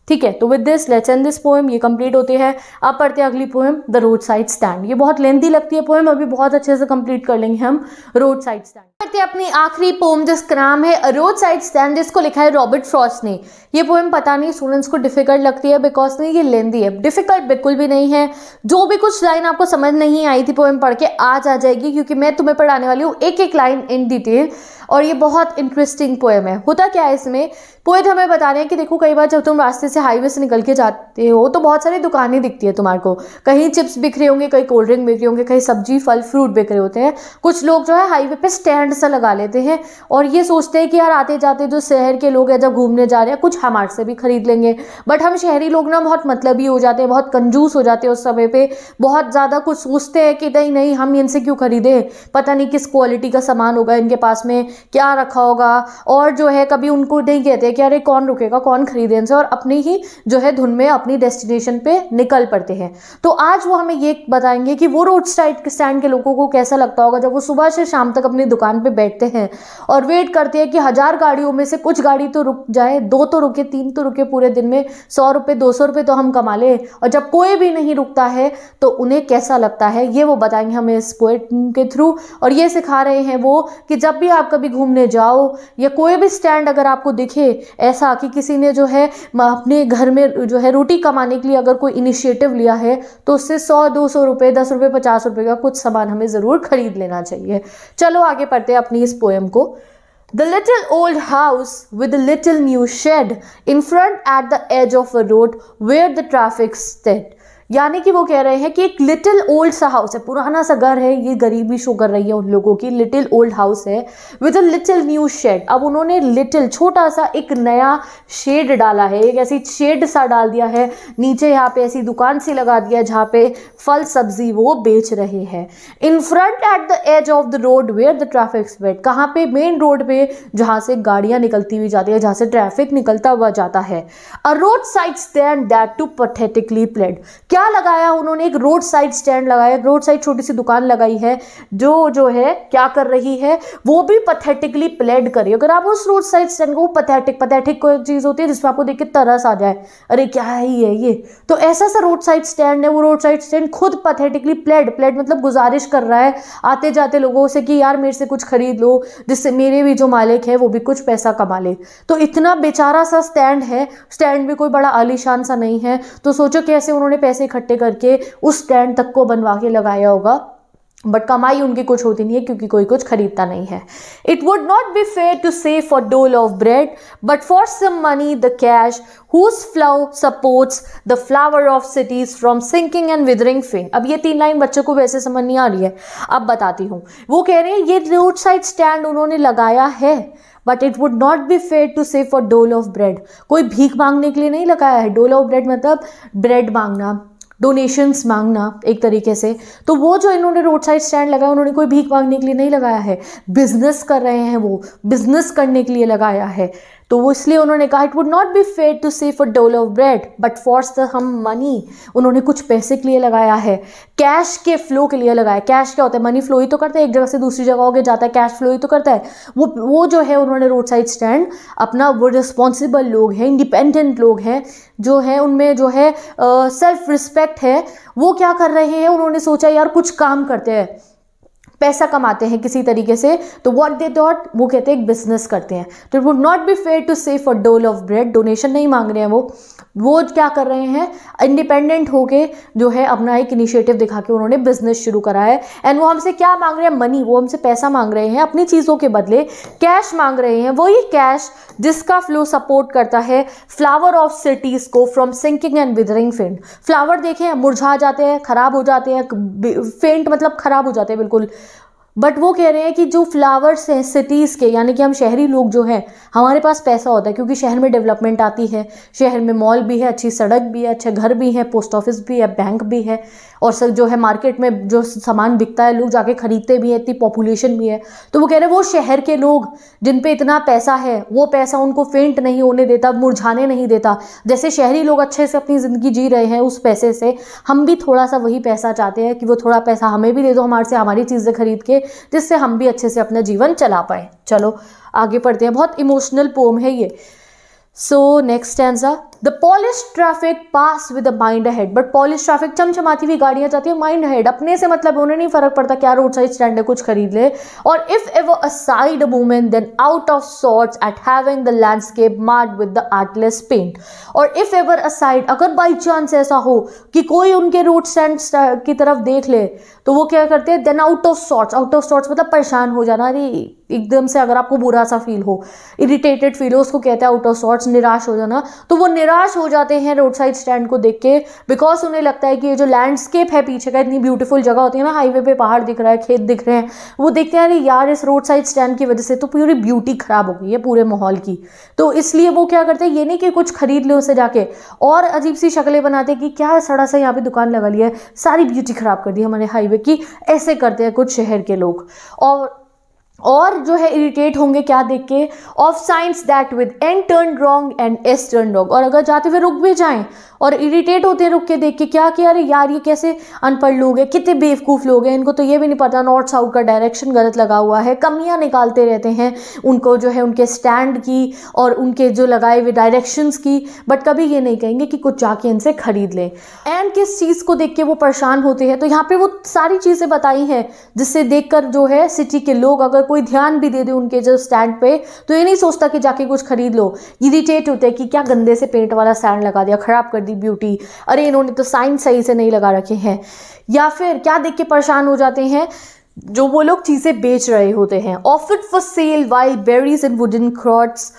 ठीक है तो with this let's end this poem ये कंप्लीट होती है अब पढ़ते हैं अगली poem the roadside stand ये बहुत लेंथी लगती है पोएम अभी बहुत अच्छे से कंप्लीट कर लेंगे हम रोड साइड स्टैंड पढ़ते हैं अपनी आखिरी पोम जिसका नाम है रोड साइड स्टैंड जिसको लिखा है रॉबर्ट फ्रॉस्ट ने ये पोएम पता नहीं स्टूडेंट्स को डिफिकल्ट लगती है बिकॉज नहीं ये लेंदी है डिफिकल्ट बिल्कुल भी नहीं है जो भी कुछ लाइन आपको समझ नहीं आई थी पोएम पढ़ के आज आ जाएगी क्योंकि मैं तुम्हें पढ़ाने वाली हूँ एक एक लाइन इन डिटेल और ये बहुत इंटरेस्टिंग पोएम है होता क्या है इसमें पोएट हमें बता रहे हैं कि देखो कई बार जब तुम रास्ते से हाईवे से निकल के जाते हो तो बहुत सारी दुकानें दिखती है तुम्हारे को कहीं चिप्स बिखरे होंगे कहीं कोल्ड ड्रिंक बिखरे होंगे कहीं सब्जी फल फ्रूट बिखरे होते हैं कुछ लोग जो है हाईवे पर स्टैंड सा लगा लेते हैं और ये सोचते हैं कि यार आते जाते जो शहर के लोग हैं जब घूमने जा रहे हैं कुछ हमारे से भी खरीद लेंगे बट हम शहरी लोग ना बहुत मतलबी हो जाते हैं बहुत कंजूस हो जाते हैं उस समय पर बहुत ज़्यादा कुछ सोचते हैं कि नहीं नहीं हम इनसे क्यों खरीदें पता नहीं किस क्वालिटी का सामान होगा इनके पास में क्या रखा होगा और जो है कभी उनको नहीं कहते कि अरे कौन रुकेगा कौन खरीदे इनसे और अपनी ही जो है धुन में अपनी डेस्टिनेशन पे निकल पड़ते हैं तो आज वो हमें ये बताएंगे कि वो रोड साइड स्टैंड के लोगों को कैसा लगता होगा जब वो सुबह से शाम तक अपनी दुकान पर बैठते हैं और वेट करते हैं कि हज़ार गाड़ियों में से कुछ गाड़ी तो रुक जाए दो तो रुके तीन तो रुके पूरे दिन में सौ रुपये दो सौ रुपये तो हम कमा लें और जब कोई भी नहीं रुकता है तो उन्हें कैसा लगता है ये वो बताएंगे हमें इस पोएट के थ्रू और ये सिखा रहे हैं वो कि जब भी आप कभी भी घूमने जाओ या कोई भी स्टैंड अगर आपको दिखे ऐसा कि किसी ने जो है अपने घर में जो है रोटी कमाने के लिए अगर कोई इनिशिएटिव लिया है तो उससे सौ दो सौ रुपये दस रुपये पचास रुपये का कुछ सामान हमें ज़रूर ख़रीद लेना चाहिए चलो आगे पढ़ते हैं अपनी इस पोएम को The little old house with the little new shed in front at the edge of a road where the traffic यानी कि वो कह रहे हैं कि एक लिटिल ओल्ड सा हाउस है पुराना सा घर है ये गरीबी शो कर रही है उन लोगों की लिटिल ओल्ड हाउस है with a little new shed अब उन्होंने लिटिल छोटा सा एक नया शेड डाला है एक ऐसी शेड सा डाल दिया है नीचे यहाँ पे ऐसी दुकान सी लगा दिया जहाँ पे फल सब्जी वो बेच रहे हैं in front at the edge of the road where the traffic sped कहाँ पे मेन रोड पे जहाँ से गाड़ियाँ निकलती हुई जाती है जहाँ से ट्रैफिक निकलता हुआ जाता है a roadside stand that too pathetically pled क्या क्या लगाया उन्होंने एक रोड साइड स्टैंड लगाया रोड साइड छोटी सी दुकान लगाई है जो जो है क्या कर रही है वो भी पथेटिकली प्लेड कर रही है अगर आप उस रोड साइड स्टैंड को पथेटिक पथेटिक कोई चीज़ होती है जिसमें आपको देख के तरस आ जाए अरे क्या है ये ये तो ऐसा सा रोड साइड स्टैंड है वो रोड साइड स्टैंड खुद पथेटिकली प्लेड प्लेड मतलब गुजारिश कर रहा है आते जाते लोगों से कि यार मेरे से कुछ खरीद लो जिससे मेरे भी जो मालिक है वो भी कुछ पैसा कमा ले तो इतना बेचारा सा स्टैंड है स्टैंड भी कोई बड़ा आलिशान सा नहीं है तो सोचो कैसे उन्होंने पैसे इकट्ठे करके उस स्टैंड तक को बनवा के लगाया होगा बट कमाई उनकी कुछ होती नहीं है क्योंकि कोई कुछ खरीदता नहीं है it would not be fair to save for dole of bread but for some money the cash whose flow supports the flower of cities from sinking and withering faint अब ये तीन लाइन बच्चों को वैसे समझ नहीं आ रही है अब बताती हूँ वो कह रहे हैं ये रोड साइड स्टैंड उन्होंने लगाया है but it would not be fair to save for dole of bread कोई भीख मांगने के लिए नहीं लगाया है डोल ऑफ ब्रेड मतलब ब्रेड मांगना डोनेशंस मांगना एक तरीके से तो वो जो इन्होंने रोड साइड स्टैंड लगाया उन्होंने कोई भीख मांगने के लिए नहीं लगाया है बिजनेस कर रहे हैं वो बिजनेस करने के लिए लगाया है तो वो इसलिए उन्होंने कहा it would not be fair to save a dole of bread but for the some money उन्होंने कुछ पैसे के लिए लगाया है कैश के फ्लो के लिए लगाया कैश क्या होता है मनी फ्लो ही तो करता है एक जगह से दूसरी जगह गया जाता है कैश फ्लो ही तो करता है वो वो जो है उन्होंने रोड साइड स्टैंड अपना वो रिस्पॉन्सिबल लोग हैं इंडिपेंडेंट लोग हैं जो है उनमें जो है सेल्फ uh, रिस्पेक्ट है वो क्या कर रहे हैं उन्होंने सोचा यार कुछ काम करते हैं पैसा कमाते हैं किसी तरीके से तो वॉट दे डॉट वो कहते हैं एक बिजनेस करते हैं तो it would not be fair to save a dole of bread donation नहीं मांग रहे हैं वो वो क्या कर रहे हैं इंडिपेंडेंट होके जो है अपना एक इनिशिएटिव दिखा के उन्होंने बिजनेस शुरू करा है एंड वो हमसे क्या मांग रहे हैं मनी वो हमसे पैसा मांग रहे हैं अपनी चीज़ों के बदले कैश मांग रहे हैं वही कैश जिसका फ्लो सपोर्ट करता है फ्लावर ऑफ सिटीज़ को from sinking and withering faint flower देखें मुरझा जाते हैं ख़राब हो जाते हैं फेंट मतलब ख़राब हो जाते हैं बिल्कुल बट वो कह रहे हैं कि जो फ्लावर्स हैं सिटीज़ के यानी कि हम शहरी लोग जो हैं हमारे पास पैसा होता है क्योंकि शहर में डेवलपमेंट आती है शहर में मॉल भी है अच्छी सड़क भी है अच्छे घर भी हैं पोस्ट ऑफिस भी है बैंक भी है और सब जो है मार्केट में जो सामान बिकता है लोग जाके ख़रीदते भी हैं इतनी पॉपुलेशन भी है तो वो कह रहे हैं वो शहर के लोग जिन पे इतना पैसा है वो पैसा उनको फेंट नहीं होने देता मुरझाने नहीं देता जैसे शहरी लोग अच्छे से अपनी ज़िंदगी जी रहे हैं उस पैसे से हम भी थोड़ा सा वही पैसा चाहते हैं कि वो थोड़ा पैसा हमें भी दे दो हमारे से हमारी चीज़ें खरीद के चाहिए जिससे हम भी अच्छे से अपना जीवन चला पाए चलो आगे पढ़ते हैं बहुत इमोशनल पोम है ये so next stanza the polish traffic pass with a mind head but polish traffic चमचमाती हुई गाड़ियां जाती है माइंड हेड अपने से मतलब उन्हें नहीं फर्क पड़ता क्या रोड साइड स्टैंड है कुछ खरीद ले और if ever aside movement then out of sorts at having the landscape marred with the artless paint और इफ एवर असाइड अगर बाई चांस ऐसा हो कि कोई उनके रोड स्टैंड की तरफ देख ले तो वो क्या करते हैं then out of sorts out of sorts मतलब परेशान हो जाना अरे एकदम से अगर आपको बुरा सा फील हो इरिटेटेड फील हो उसको कहते हैं आउट ऑफ सॉर्ट्स निराश हो जाना तो वो निराश हो जाते हैं रोड साइड स्टैंड को देख के बिकॉज उन्हें लगता है कि ये जो लैंडस्केप है पीछे का इतनी ब्यूटीफुल जगह होती है ना हाईवे पे पहाड़ दिख रहा है खेत दिख रहे हैं वो देखते हैं अरे यार इस रोड साइड स्टैंड की वजह से तो पूरी ब्यूटी खराब हो गई है पूरे माहौल की तो इसलिए वो क्या करते हैं ये नहीं कि कुछ खरीद ले उसे जाके और अजीब सी शक्लें बनाते हैं कि क्या सड़ा सा यहाँ पे दुकान लगा लिया है सारी ब्यूटी खराब कर दी हमारे हाईवे कि ऐसे करते हैं कुछ शहर के लोग और और जो है इरिटेट होंगे क्या देख के of signs that with N turn wrong and S turn wrong और अगर जाते हुए रुक भी जाएं और इरीटेट होते हैं रुक के देख के क्या कि अरे यार ये कैसे अनपढ़ लोग हैं कितने बेवकूफ़ लोग हैं इनको तो ये भी नहीं पता नॉर्थ साउथ का डायरेक्शन गलत लगा हुआ है कमियाँ निकालते रहते हैं उनको जो है उनके स्टैंड की और उनके जो लगाए हुए डायरेक्शंस की बट कभी ये नहीं कहेंगे कि कुछ जाके इनसे ख़रीद लें एंड किस चीज़ को देख के वो परेशान होते हैं तो यहाँ पर वो सारी चीज़ें बताई हैं जिससे देख कर जो है सिटी के लोग अगर कोई ध्यान भी दे दे उनके जो स्टैंड पर तो ये नहीं सोचता कि जाके कुछ खरीद लो इरीटेट होते हैं कि क्या गंदे से पेंट वाला स्टैंड लगा दिया ख़राब कर दिया दी ब्यूटी अरे इन्होंने तो साइन सही से नहीं लगा रखे हैं या फिर क्या देख के परेशान हो जाते हैं जो वो लोग चीज़ें बेच रहे होते हैं offered for sale wild berries and wooden quarts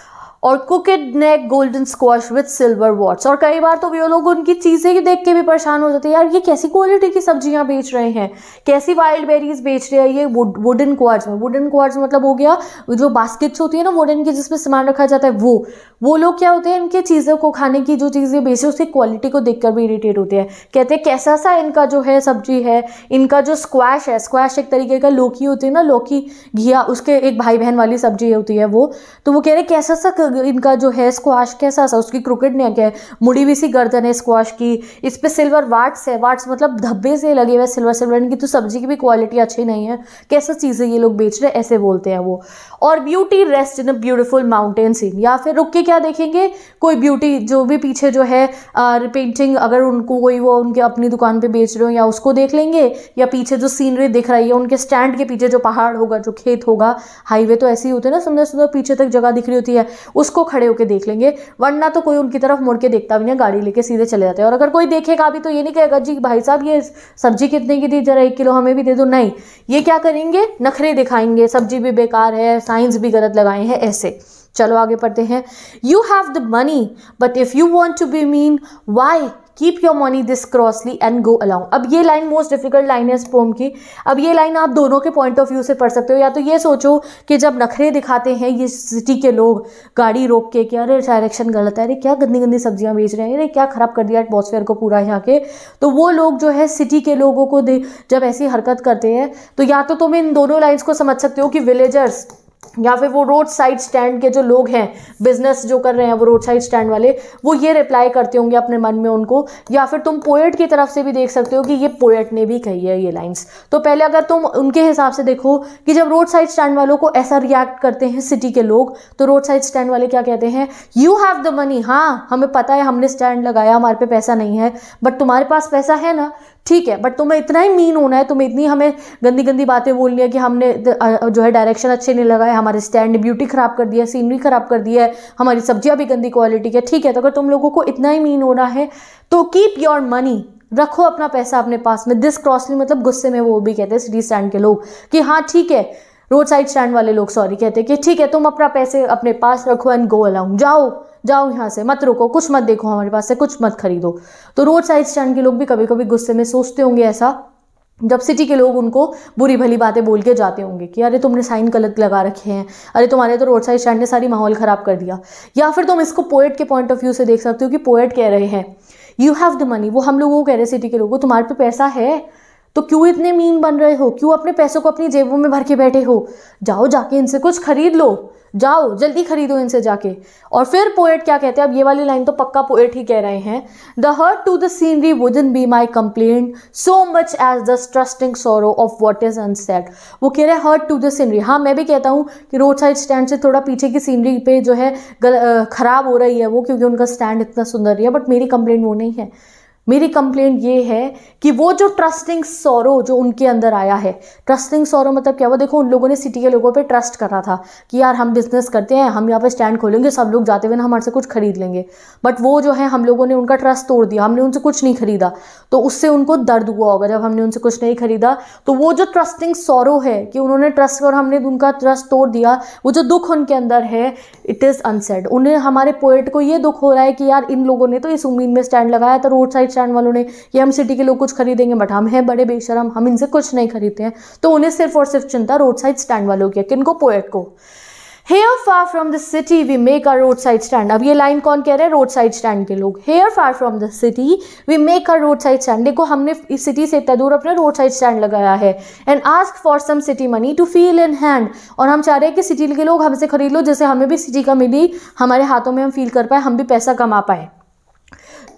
or crooked neck golden squash with silver warts और कई बार तो वो लोग उनकी चीज़ें देख के भी परेशान हो जाते हैं यार ये कैसी क्वालिटी की सब्जियां बेच रहे हैं कैसी वाइल्ड बेरीज बेच रहे हैं ये वुडन क्वार्ट्स में वुडन क्वार्ट्स मतलब हो गया जो बास्केट्स होती है ना वुडन की जिसमें सामान रखा जाता है वो वो लोग क्या होते हैं इनकी चीज़ों को खाने की जो चीज़ें बेच रहे उसकी क्वालिटी को देख भी इरीटेट होते हैं कहते हैं कैसा सा इनका जो है सब्जी है इनका जो स्क्वाश है स्क्वाश एक तरीके का लौकी होती है ना लौकी घिया उसके एक भाई बहन वाली सब्जी होती है वो तो वो कह रहे कैसा सा इनका जो है स्क्वाश कैसा सा उसकी क्रिकेट नेक है मुड़ी हुई सी गर्दन है स्क्वाश की इस पर सिल्वर वाट्स है वाट्स मतलब धब्बे से लगे हुए सिल्वर सिल्वर इनकी तो सब्जी की भी क्वालिटी अच्छी नहीं है कैसा चीज़ है ये लोग बेच रहे ऐसे बोलते हैं वो or beauty rest in a beautiful mountain scene या फिर रुक के क्या देखेंगे कोई ब्यूटी जो भी पीछे जो है पेंटिंग अगर उनको कोई वो उनके अपनी दुकान पर बेच रहे हो या उसको देख लेंगे या पीछे जो सीनरी दिख रही है उनके स्टैंड के पीछे जो पहाड़ होगा जो खेत होगा हाईवे तो ऐसे ही होते हैं ना सुंदर सुंदर पीछे तक जगह दिख रही होती है उसको खड़े होकर देख लेंगे वरना तो कोई उनकी तरफ मुड़ के देखता भी नहीं गाड़ी लेके सीधे चले जाते हैं और अगर कोई देखेगा भी तो ये नहीं कहेगा जी भाई साहब ये सब्जी कितने की दी जरा एक किलो हमें भी दे दो नहीं ये क्या करेंगे नखरे दिखाएंगे सब्जी भी बेकार है साइंस भी गलत लगाए हैं ऐसे चलो आगे पढ़ते हैं you have the money but if you want to be mean why keep your money this crossly and go along अब ये लाइन मोस्ट डिफिकल्ट लाइन है इस पोम की अब ये लाइन आप दोनों के पॉइंट ऑफ व्यू से पढ़ सकते हो या तो ये सोचो कि जब नखरे दिखाते हैं ये सिटी के लोग गाड़ी रोक के कि अरे डायरेक्शन गलत है अरे क्या गंदी गंदी सब्जियाँ बेच रहे हैं अरे क्या ख़राब कर दिया एटमोसफेयर को पूरा यहाँ के तो वो लोग जो है सिटी के लोगों को दे जब ऐसी हरकत करते हैं तो या तो तुम इन दोनों लाइन्स को समझ सकते हो कि विलेजर्स या फिर वो रोड साइड स्टैंड के जो लोग हैं बिजनेस जो कर रहे हैं वो रोड साइड स्टैंड वाले वो ये रिप्लाई करते होंगे अपने मन में उनको या फिर तुम पोएट की तरफ से भी देख सकते हो कि ये पोएट ने भी कही है ये लाइन्स तो पहले अगर तुम उनके हिसाब से देखो कि जब रोड साइड स्टैंड वालों को ऐसा रिएक्ट करते हैं सिटी के लोग तो रोड साइड स्टैंड वाले क्या कहते हैं यू हैव द मनी हाँ हमें पता है हमने स्टैंड लगाया हमारे पे पैसा नहीं है बट तुम्हारे पास पैसा है ना ठीक है बट तुम्हें इतना ही मीन होना है तुम्हें इतनी हमें गंदी गंदी बातें बोलनी है कि हमने जो है डायरेक्शन अच्छे नहीं लगाए हमारे स्टैंड ने ब्यूटी खराब कर दिया है सीनरी खराब कर दिया है हमारी सब्जियां भी गंदी क्वालिटी की ठीक है तो अगर तुम लोगों को इतना ही मीन होना है तो कीप योर मनी रखो अपना पैसा अपने पास में दिस क्रॉसली मतलब गुस्से में वो भी कहते हैं सिटी स्टैंड के लोग कि हाँ ठीक है रोड साइड स्टैंड वाले लोग सॉरी कहते हैं कि ठीक है तुम अपना पैसे अपने पास रखो एंड गो अलाउंग जाओ जाओ यहाँ से मत रुको कुछ मत देखो हमारे पास से कुछ मत खरीदो तो रोड साइड स्टैंड के लोग भी कभी कभी गुस्से में सोचते होंगे ऐसा जब सिटी के लोग उनको बुरी भली बातें बोल के जाते होंगे कि अरे तुमने साइन गलत लगा रखे हैं अरे तुम्हारे तो रोड साइड स्टैंड ने सारी माहौल ख़राब कर दिया या फिर तुम इसको पोएट के पॉइंट ऑफ व्यू से देख सकते हो कि पोएट कह रहे हैं यू हैव द मनी वो हम लोगों को कह रहे हैं सिटी के लोगों तुम्हारे पे पैसा है तो क्यों इतने मीन बन रहे हो क्यों अपने पैसों को अपनी जेबों में भर के बैठे हो जाओ जाके इनसे कुछ खरीद लो जाओ जल्दी खरीदो इनसे जाके और फिर पोएट क्या कहते हैं अब ये वाली लाइन तो पक्का पोएट ही कह रहे हैं the hurt to the scenery wouldn't be my complain so much as the trusting sorrow of what is unsaid वो कह रहे हैं हर्ट टू द सीनरी हाँ मैं भी कहता हूँ कि रोड साइड स्टैंड से थोड़ा पीछे की सीनरी पे जो है ख़राब हो रही है वो क्योंकि उनका स्टैंड इतना सुंदर है बट मेरी कंप्लेन वो नहीं है मेरी कंप्लेंट ये है कि वो जो ट्रस्टिंग सोरो जो उनके अंदर आया है ट्रस्टिंग सौरो मतलब क्या हुआ देखो उन लोगों ने सिटी के लोगों पे ट्रस्ट करा था कि यार हम बिजनेस करते हैं हम यहाँ पे स्टैंड खोलेंगे सब लोग जाते हुए ना हमारे से कुछ खरीद लेंगे बट वो जो है हम लोगों ने उनका ट्रस्ट तोड़ दिया हमने उनसे कुछ नहीं खरीदा तो उससे उनको दर्द हुआ होगा जब हमने उनसे कुछ नहीं खरीदा तो वो जो ट्रस्टिंग सोरो है कि उन्होंने ट्रस्ट और हमने उनका ट्रस्ट तोड़ दिया वो जो दुख उनके अंदर है इट इज़ अनसेड उन्हें हमारे पोएट को ये दुख हो रहा है कि यार इन लोगों ने तो इस उम्मीद में स्टैंड लगाया था रोड साइड स्टैंड वालों ने ये हम सिटी के लोग कुछ खरीदेंगे बट हम हैं बड़े बेशरम हम इनसे कुछ नहीं खरीदते हैं तो उन्हें सिर्फ और सिर्फ चिंता रोड साइड स्टैंड वालों की है किनको पोएट को here far from the city we make our roadside stand अब ये लाइन कौन कह रहे हैं रोड साइड स्टैंड के लोग here far from the city we make our roadside stand देखो हमने इस सिटी से इतना दूर अपना रोड साइड स्टैंड लगाया है and ask for some city money to feel in hand और हम चाह रहे हैं कि सिटी के लोग हमसे खरीद लो जैसे हमें भी सिटी का मिली हमारे हाथों में हम फील कर पाए हम भी पैसा कमा पाए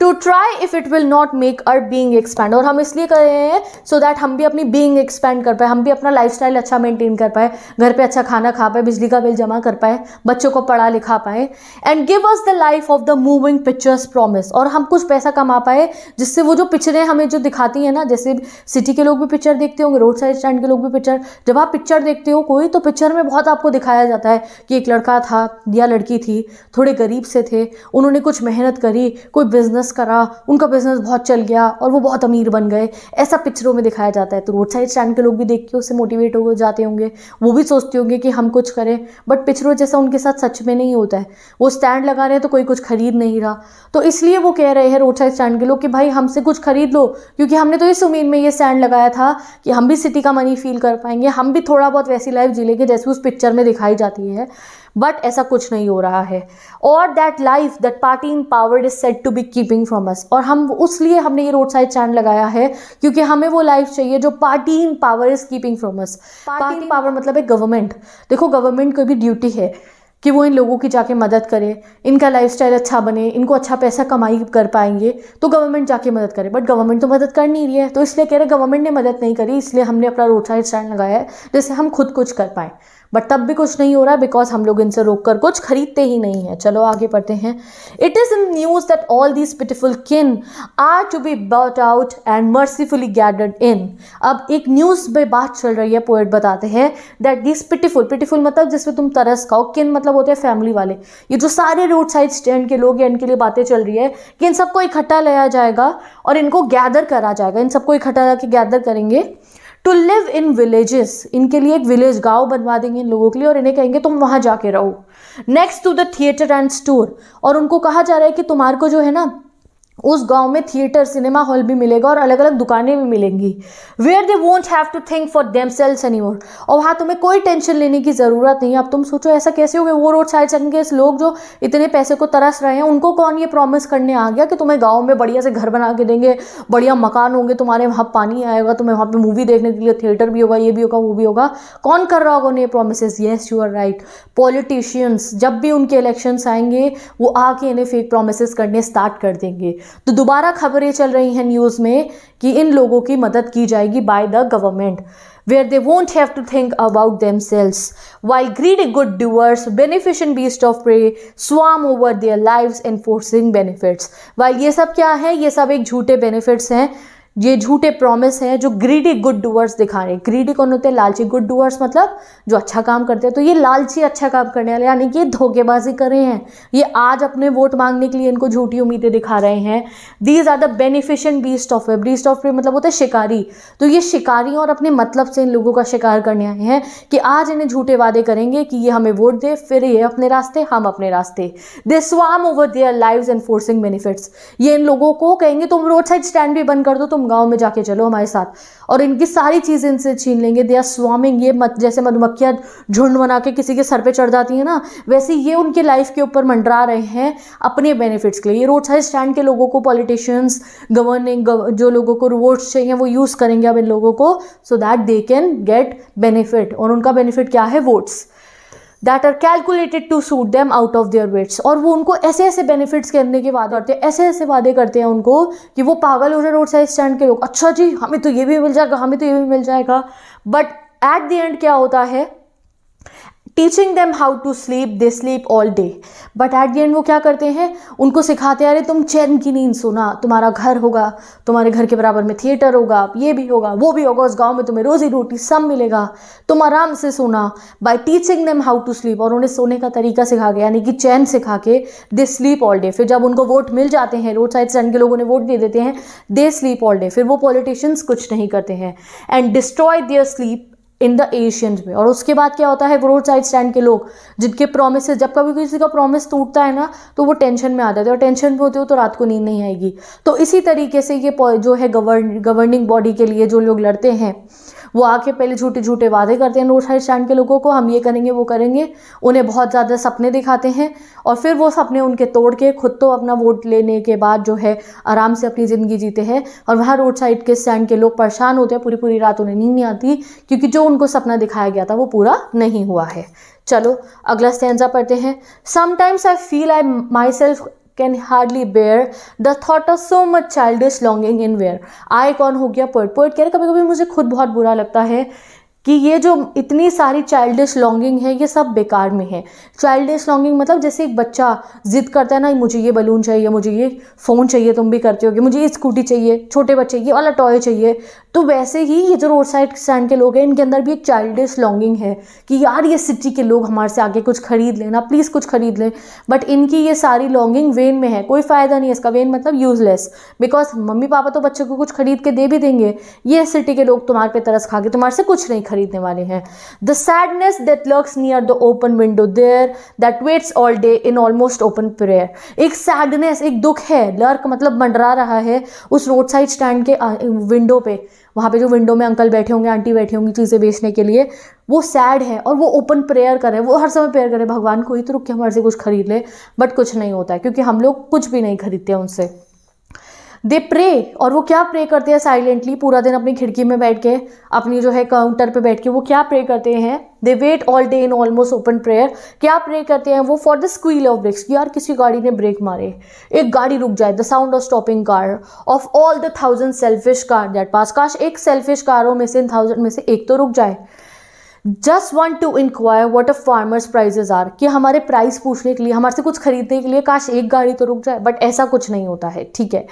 to try if it will not make our being expand और हम इसलिए कर रहे हैं सो so दैट हम भी अपनी बींग एक्सपैंड कर पाए हम भी अपना लाइफ अच्छा मेंटेन कर पाए घर पर अच्छा खाना खा पाए बिजली का बिल जमा कर पाए बच्चों को पढ़ा लिखा पाए and give us the life of the moving pictures promise और हम कुछ पैसा कमा पाए जिससे वो जो पिक्चरें हमें जो दिखाती हैं ना जैसे सिटी के लोग भी पिक्चर देखते होंगे रोड साइड स्टैंड के लोग भी पिक्चर जब आप पिक्चर देखते हो कोई तो पिक्चर में बहुत आपको दिखाया जाता है कि एक लड़का था या लड़की थी थोड़े गरीब से थे उन्होंने कुछ मेहनत करी कोई बिजनेस बिज़नेस करा उनका बिज़नेस बहुत चल गया और वो बहुत अमीर बन गए ऐसा पिक्चरों में दिखाया जाता है तो रोड साइड स्टैंड के लोग भी देख के उससे मोटिवेट हो जाते होंगे वो भी सोचते होंगे कि हम कुछ करें बट पिक्चरों जैसा उनके साथ सच में नहीं होता है वो स्टैंड लगा रहे हैं तो कोई कुछ खरीद नहीं रहा तो इसलिए वो कह रहे हैं रोड साइड स्टैंड के लोग कि भाई हमसे कुछ खरीद लो क्योंकि हमने तो इस उम्मीद में ये स्टैंड लगाया था कि हम भी सिटी का मनी फील कर पाएंगे हम भी थोड़ा बहुत वैसी लाइफ जी लेंगे जैसे उस पिक्चर में दिखाई जाती है बट ऐसा कुछ नहीं हो रहा है और that life that party in power is set to be keeping from us और हम उस लिए हमने ये रोड साइड चैंड लगाया है क्योंकि हमें वो लाइफ चाहिए जो party in power is keeping from us party in power मतलब है गवर्नमेंट देखो गवर्नमेंट को भी ड्यूटी है कि वो इन लोगों की जाके मदद करे इनका लाइफस्टाइल अच्छा बने इनको अच्छा पैसा कमाई कर पाएंगे तो गवर्नमेंट जाके मदद करे बट गवर्नमेंट तो मदद कर नहीं रही है तो इसलिए कह रहे गवर्नमेंट ने मदद नहीं करी इसलिए हमने अपना रोड साइड स्टैंड लगाया है जिससे हम खुद कुछ कर पाएँ बट तब भी कुछ नहीं हो रहा बिकॉज हम लोग इनसे रोक कर कुछ खरीदते ही नहीं है चलो आगे पढ़ते हैं it is in news that all these pitiful kin are to be bought out and mercifully gathered in अब एक न्यूज़ पे बात चल रही है पोएट बताते हैं दैट दीज पिटिफुल पिटिफुल मतलब जिसमें तुम तरस खाओ किन मतलब होते हैं फैमिली वाले ये जो सारे रोड साइड स्टैंड के लोग हैं इनके लिए बातें चल रही है कि इन सबको इकट्ठा लाया जाएगा और इनको गैदर करा जाएगा इन सबको इकट्ठा ला गैदर करेंगे टू लिव इन विलेजेस इनके लिए एक विलेज गांव बनवा देंगे इन लोगों के लिए और इन्हें कहेंगे तुम वहां जाके रहो next to the theatre and store और उनको कहा जा रहा है कि तुम्हार को जो है ना उस गांव में थिएटर सिनेमा हॉल भी मिलेगा और अलग अलग दुकानें भी मिलेंगी where they won't have to think for themselves any more और वहाँ तुम्हें कोई टेंशन लेने की ज़रूरत नहीं है अब तुम सोचो ऐसा कैसे हो गया वो रोड साइड सेकेंड लोग जो इतने पैसे को तरस रहे हैं उनको कौन ये प्रॉमिस करने आ गया कि तुम्हें गाँव में बढ़िया से घर बना के देंगे बढ़िया मकान होंगे तुम्हारे वहाँ पानी आएगा तुम्हें वहाँ पर मूवी देखने के लिए थिएटर भी होगा ये भी होगा वो भी होगा कौन कर रहा होगा उन्हें promise yes you are right politicians जब भी उनके इलेक्शंस आएंगे वो आके इन्हें फेक प्रोमिस करने स्टार्ट कर देंगे तो दोबारा खबरें चल रही हैं न्यूज़ में कि इन लोगों की मदद की जाएगी by the government where they won't have to think about themselves while greedy good doers beneficent beast of prey swarm over their live enforcing benefits while ये सब क्या है ये सब एक झूठे बेनिफिट्स हैं ये झूठे प्रॉमिस हैं जो ग्रीडी गुड डूअर्स दिखा रहे हैं ग्रीडी कौन होते हैं लालची गुड डूअर्स मतलब जो अच्छा काम करते हैं तो ये लालची अच्छा काम करने वाले यानी कि ये धोखेबाजी कर रहे हैं ये आज अपने वोट मांगने के लिए इनको झूठी उम्मीदें दिखा रहे हैं these are the beneficent beast of beast of मतलब होता है शिकारी तो ये शिकारी और अपने मतलब से इन लोगों का शिकार करने आए हैं कि आज इन्हें झूठे वादे करेंगे कि ये हमें वोट दे फिर ये अपने रास्ते हम अपने रास्ते they swarm over their live enforcing benefits ये इन लोगों को कहेंगे तुम रोड साइड स्टैंड भी बंद कर दो तुम तुम गांव में जाके चलो हमारे साथ और इनकी सारी चीज़ें इनसे छीन लेंगे दे आर स्वामिंग ये मत जैसे मधुमक्खियाँ झुंड बना के किसी के सर पे चढ़ जाती हैं ना वैसे ये उनके लाइफ के ऊपर मंडरा रहे हैं अपने बेनिफिट्स के लिए ये रोड साइड स्टैंड के लोगों को पॉलिटिशियंस गवर्निंग जो लोगों को रोड्स चाहिए वो यूज़ करेंगे अब इन लोगों को so that they can get benefit और उनका बेनिफिट क्या है votes that are calculated to suit them out of their wits और वो उनको ऐसे ऐसे बेनिफिट्स करने के वादे करते हैं ऐसे ऐसे वादे करते हैं उनको कि वो पागल हो रहे रोड साइड स्टैंड के लोग अच्छा जी हमें तो ये भी मिल जाएगा हमें तो ये भी मिल जाएगा बट एट द एंड क्या होता है teaching them how to sleep they sleep all day but at the end वो क्या करते हैं उनको सिखाते अरे तुम चैन की नींद सोना तुम्हारा घर होगा तुम्हारे घर के बराबर में थिएटर होगा ये भी होगा वो भी होगा उस गांव में तुम्हें रोजी रोटी सब मिलेगा तुम आराम से सोना by teaching them how to sleep और उन्हें सोने का तरीका सिखा के यानी कि चैन सिखा के दे स्लीप ऑल डे फिर जब उनको वोट मिल जाते हैं रोड साइड स्टैंड के लोगों ने वोट दे देते हैं दे स्लीप ऑल डे फिर वो पॉलिटिशियंस कुछ नहीं करते हैं and destroy their sleep in the ancients में और उसके बाद क्या होता है रोड साइड स्टैंड के लोग जिनके प्रोमिस जब कभी किसी का प्रोमिस टूटता है ना तो वो टेंशन में आ जाते हैं और टेंशन में होते हो तो रात को नींद नहीं आएगी तो इसी तरीके से ये जो है गवर्न गवर्निंग बॉडी के लिए जो लोग लड़ते हैं वो आके पहले झूठे झूठे वादे करते हैं रोड साइड स्टैंड के लोगों को हम ये करेंगे वो करेंगे उन्हें बहुत ज़्यादा सपने दिखाते हैं और फिर वो सपने उनके तोड़ के खुद तो अपना वोट लेने के बाद जो है आराम से अपनी ज़िंदगी जीते हैं और वहाँ रोड साइड के स्टैंड के लोग परेशान होते हैं पूरी पूरी रात उन्हें नींद नहीं आती क्योंकि जो उनको सपना दिखाया गया था वो पूरा नहीं हुआ है चलो अगला स्टैंजा पढ़ते हैं sometimes I feel I myself can hardly bear the thought of so much childish longing in where I कौन हो गया पोइट पोइट कह रहे कभी कभी मुझे खुद बहुत बुरा लगता है कि ये जो इतनी सारी चाइल्डिश लॉन्गिंग है ये सब बेकार में है चाइल्डिश लॉन्गिंग मतलब जैसे एक बच्चा जिद करता है ना मुझे ये बलून चाहिए मुझे ये फ़ोन चाहिए तुम भी करते हो मुझे ये स्कूटी चाहिए छोटे बच्चे ये वाला टॉय चाहिए तो वैसे ही ये जो रोड साइड स्टैंड के लोग हैं इनके अंदर भी एक चाइल्डिश लॉन्गिंग है कि यार ये सिटी के लोग हमारे से आगे कुछ खरीद लेना प्लीज़ कुछ खरीद लें बट इनकी ये सारी लॉन्गिंग वेन में है कोई फ़ायदा नहीं है इसका वेन मतलब यूज़लेस बिकॉज मम्मी पापा तो बच्चों को कुछ खरीद के दे भी देंगे ये सिटी के लोग तुम्हारे पे तरस खा के तुम्हारे से कुछ नहीं खरीदने वाले हैं the sadness that lurks near the open window there that waits all day in almost open prayer एक सैडनेस एक दुख है लर्क मतलब मंडरा रहा है उस रोड साइड स्टैंड के विंडो पे वहाँ पे जो विंडो में अंकल बैठे होंगे आंटी बैठी होंगी चीज़ें बेचने के लिए वो सैड है और वो ओपन प्रेयर हैं वो हर समय प्रेयर करें भगवान को ही तो रुक के हमारे से कुछ खरीद ले बट कुछ नहीं होता है क्योंकि हम लोग कुछ भी नहीं खरीदते उनसे दे प्रे और वो क्या प्रे करते हैं साइलेंटली पूरा दिन अपनी खिड़की में बैठ के अपनी जो है काउंटर पे बैठ के वो क्या प्रे करते हैं they wait all day in almost open prayer क्या प्रे करते हैं वो for the squeal of brakes यार किसी गाड़ी ने ब्रेक मारे एक गाड़ी रुक जाए the sound of stopping car of all the thousand selfish car that pass काश एक सेल्फिश कारों में से इन थाउजेंड में से एक तो रुक जाए just want to inquire what a farmer's prices are कि हमारे प्राइस पूछने के लिए हमारे से कुछ खरीदने के लिए काश एक गाड़ी तो रुक जाए बट ऐसा कुछ नहीं होता है ठीक है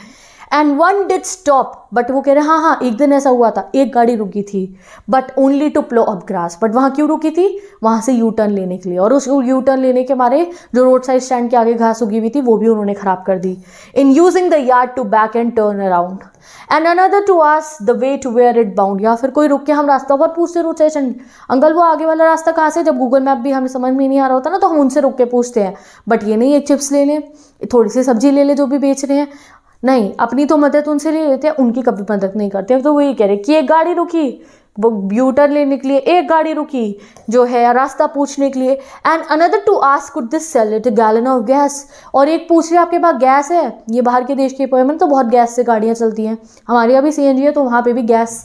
and one did stop but वो कह रहे हैं हाँ हाँ एक दिन ऐसा हुआ था एक गाड़ी रुकी थी but only to plough up grass but वहाँ क्यों रुकी थी वहाँ से यू टर्न लेने के लिए और उस यू टर्न लेने के हमारे जो रोड साइड स्टैंड के आगे घास उगी हुई थी वो भी उन्होंने ख़राब कर दी in using the yard to back and turn around and another to ask the way to where it bound या फिर कोई रुक के हम रास्ता और पूछते रोड साइड अंकल वो आगे वाला रास्ता कहाँ से जब गूगल मैप भी हमें समझ में नहीं आ रहा होता ना तो हम उनसे रुक के पूछते हैं बट ये नहीं है चिप्स ले लें थोड़ी सी सब्जी ले लें जो भी बेच रहे हैं नहीं अपनी तो मदद उनसे ले लेते हैं उनकी कभी मदद नहीं करते तो वो ये कह रहे कि एक गाड़ी रुकी वो ब्यूटर लेने के लिए एक गाड़ी रुकी जो है रास्ता पूछने के लिए and another to ask could this sell it gallon of gas और एक पूछ रहे आपके पास गैस है ये बाहर के देश के में तो बहुत गैस से गाड़ियाँ चलती हैं हमारे यहाँ भी सी है तो वहाँ पर भी गैस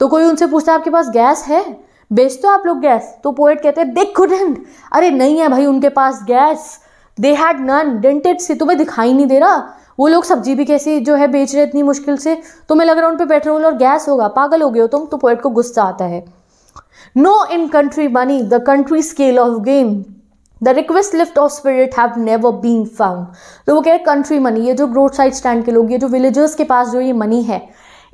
तो कोई उनसे पूछता है आपके पास गैस है बेच तो आप लोग गैस तो पोएट कहते हैं देख कुडेंट अरे नहीं है भाई उनके पास gas they had none didn't it से तुम्हें दिखाई नहीं दे रहा वो लोग सब्जी भी कैसी जो है बेच रहे इतनी मुश्किल से तुम्हें लग रहा है उन पर पेट्रोल और गैस होगा पागल हो गए हो तुम तो पोइट को गुस्सा आता है no in country money the country scale of gain the requisite lift of spirit have never been found तो वो कह रहे कंट्री मनी ये जो ग्रोथ साइड स्टैंड के लोग ये जो विलेजर्स के पास जो ये मनी है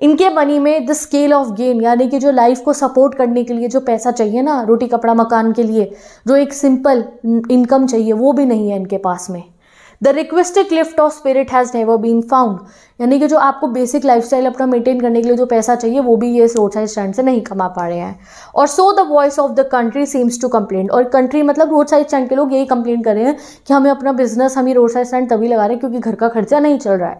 इनके मनी में द स्केल ऑफ गेन यानी कि जो लाइफ को सपोर्ट करने के लिए जो पैसा चाहिए ना रोटी कपड़ा मकान के लिए जो एक सिंपल इनकम चाहिए वो भी नहीं है इनके पास में The requested lift of spirit has never been found. यानी कि जो आपको बेसिक लाइफस्टाइल अपना मेंटेन करने के लिए जो पैसा चाहिए वो भी ये रोड साइड स्टैंड से नहीं कमा पा रहे हैं और so the voice of the country seems to complain और कंट्री मतलब रोड साइड स्टैंड के लोग यही कंप्लेन कर रहे हैं कि हमें अपना बिजनेस हम ये रोड साइड स्टैंड तभी लगा रहे हैं क्योंकि घर का खर्चा नहीं चल रहा है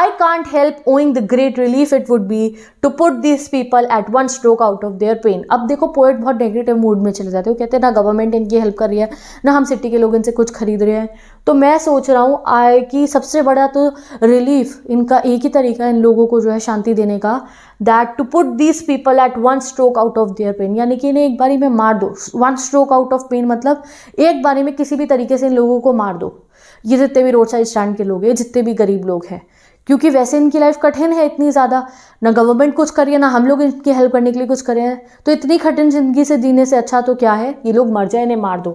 I can't help owing the great relief it would B to put this people at one stroke out of their pen अब देखो पोइट बहुत नेगेटिव मूड में चले जाते हो कहते हैं ना गवर्नमेंट इनकी हेल्प कर रही है ना हम सिटी के लोग इनसे कुछ खरीद रहे हैं तो मैं सोच रहा हूँ आई की सबसे बड़ा तो रिलीफ इनका इसका एक ही तरीका इन लोगों को जो है शांति देने का that to put these people at one stroke out of their pain यानी कि इन्हें एक बारी में मार दो one stroke out of pain मतलब एक बारी में किसी भी तरीके से इन लोगों को मार दो ये जितने भी रोड साइड स्टैंड के लोग हैं जितने भी गरीब लोग हैं क्योंकि वैसे इनकी लाइफ कठिन है इतनी ज़्यादा ना गवर्नमेंट कुछ करिए ना हम लोग इनकी हेल्प करने के लिए कुछ करें तो इतनी कठिन ज़िंदगी से जीने से अच्छा तो क्या है ये लोग मर जाए इन्हें मार दो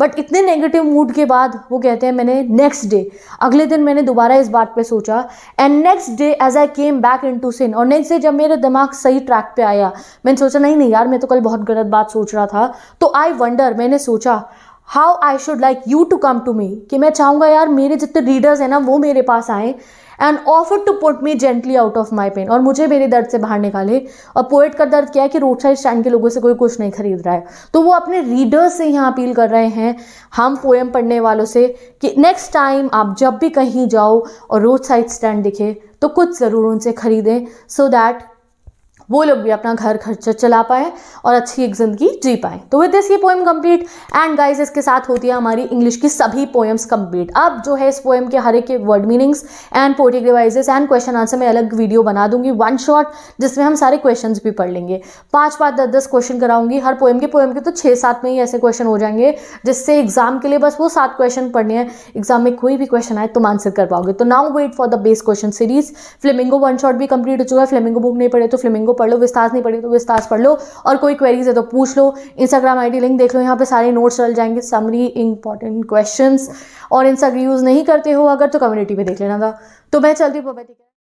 बट इतने नेगेटिव मूड के बाद वो कहते हैं मैंने नेक्स्ट डे अगले दिन मैंने दोबारा इस बात पे सोचा and next day as I came back into sane और नेक्स्ट डे जब मेरे दिमाग सही ट्रैक पे आया मैंने सोचा नहीं नहीं यार मैं तो कल बहुत गलत बात सोच रहा था तो आई वंडर मैंने सोचा how I should like you to come to me कि मैं चाहूँगा यार मेरे जितने रीडर्स हैं ना वो मेरे पास आएँ and offer to put me gently out of my pain और मुझे मेरे दर्द से बाहर निकाले और पोइट का दर्द क्या है कि रोड साइड स्टैंड के लोगों से कोई कुछ नहीं खरीद रहा है तो वो अपने रीडर्स से यहाँ अपील कर रहे हैं हम पोएम पढ़ने वालों से कि नेक्स्ट टाइम आप जब भी कहीं जाओ और रोड साइड स्टैंड दिखे तो कुछ ज़रूर उनसे खरीदें सो दैट वो लोग भी अपना घर खर्चा चला पाए और अच्छी एक ज़िंदगी जी पाए तो विद दिस ये पोएम कंप्लीट एंड गाइस इसके साथ होती है हमारी इंग्लिश की सभी पोएम्स कंप्लीट अब जो है इस पोएम के हर एक word meanings and poetic devices and question answer मैं अलग वीडियो बना दूंगी वन शॉट जिसमें हम सारे क्वेश्चन भी पढ़ लेंगे पाँच पाँच दस दस क्वेश्चन कराऊंगी हर पोएम के पोएम के तो छः सात में ही ऐसे क्वेश्चन हो जाएंगे जिससे एग्जाम के लिए बस वो सात क्वेश्चन पढ़ने हैं एग्जाम में कोई भी क्वेश्चन आए तुम आंसर कर पाओगे तो now wait for the best question series Flamingo one shot भी कंप्लीट हो चुका है फ्लेमिंगो बुक नहीं पढ़े तो फ्लेमिंगो पढ़ लो विस्तार नहीं पढ़ी तो विस्तार पढ़ लो और कोई क्वेरीज है तो पूछ लो इंस्टाग्राम आईडी लिंक देख लो यहाँ पे सारे नोट्स चल जाएंगे समरी इंपॉर्टेंट क्वेश्चंस और इन यूज़ नहीं करते हो अगर तो कम्युनिटी में देख लेना था तो मैं चलती हूँ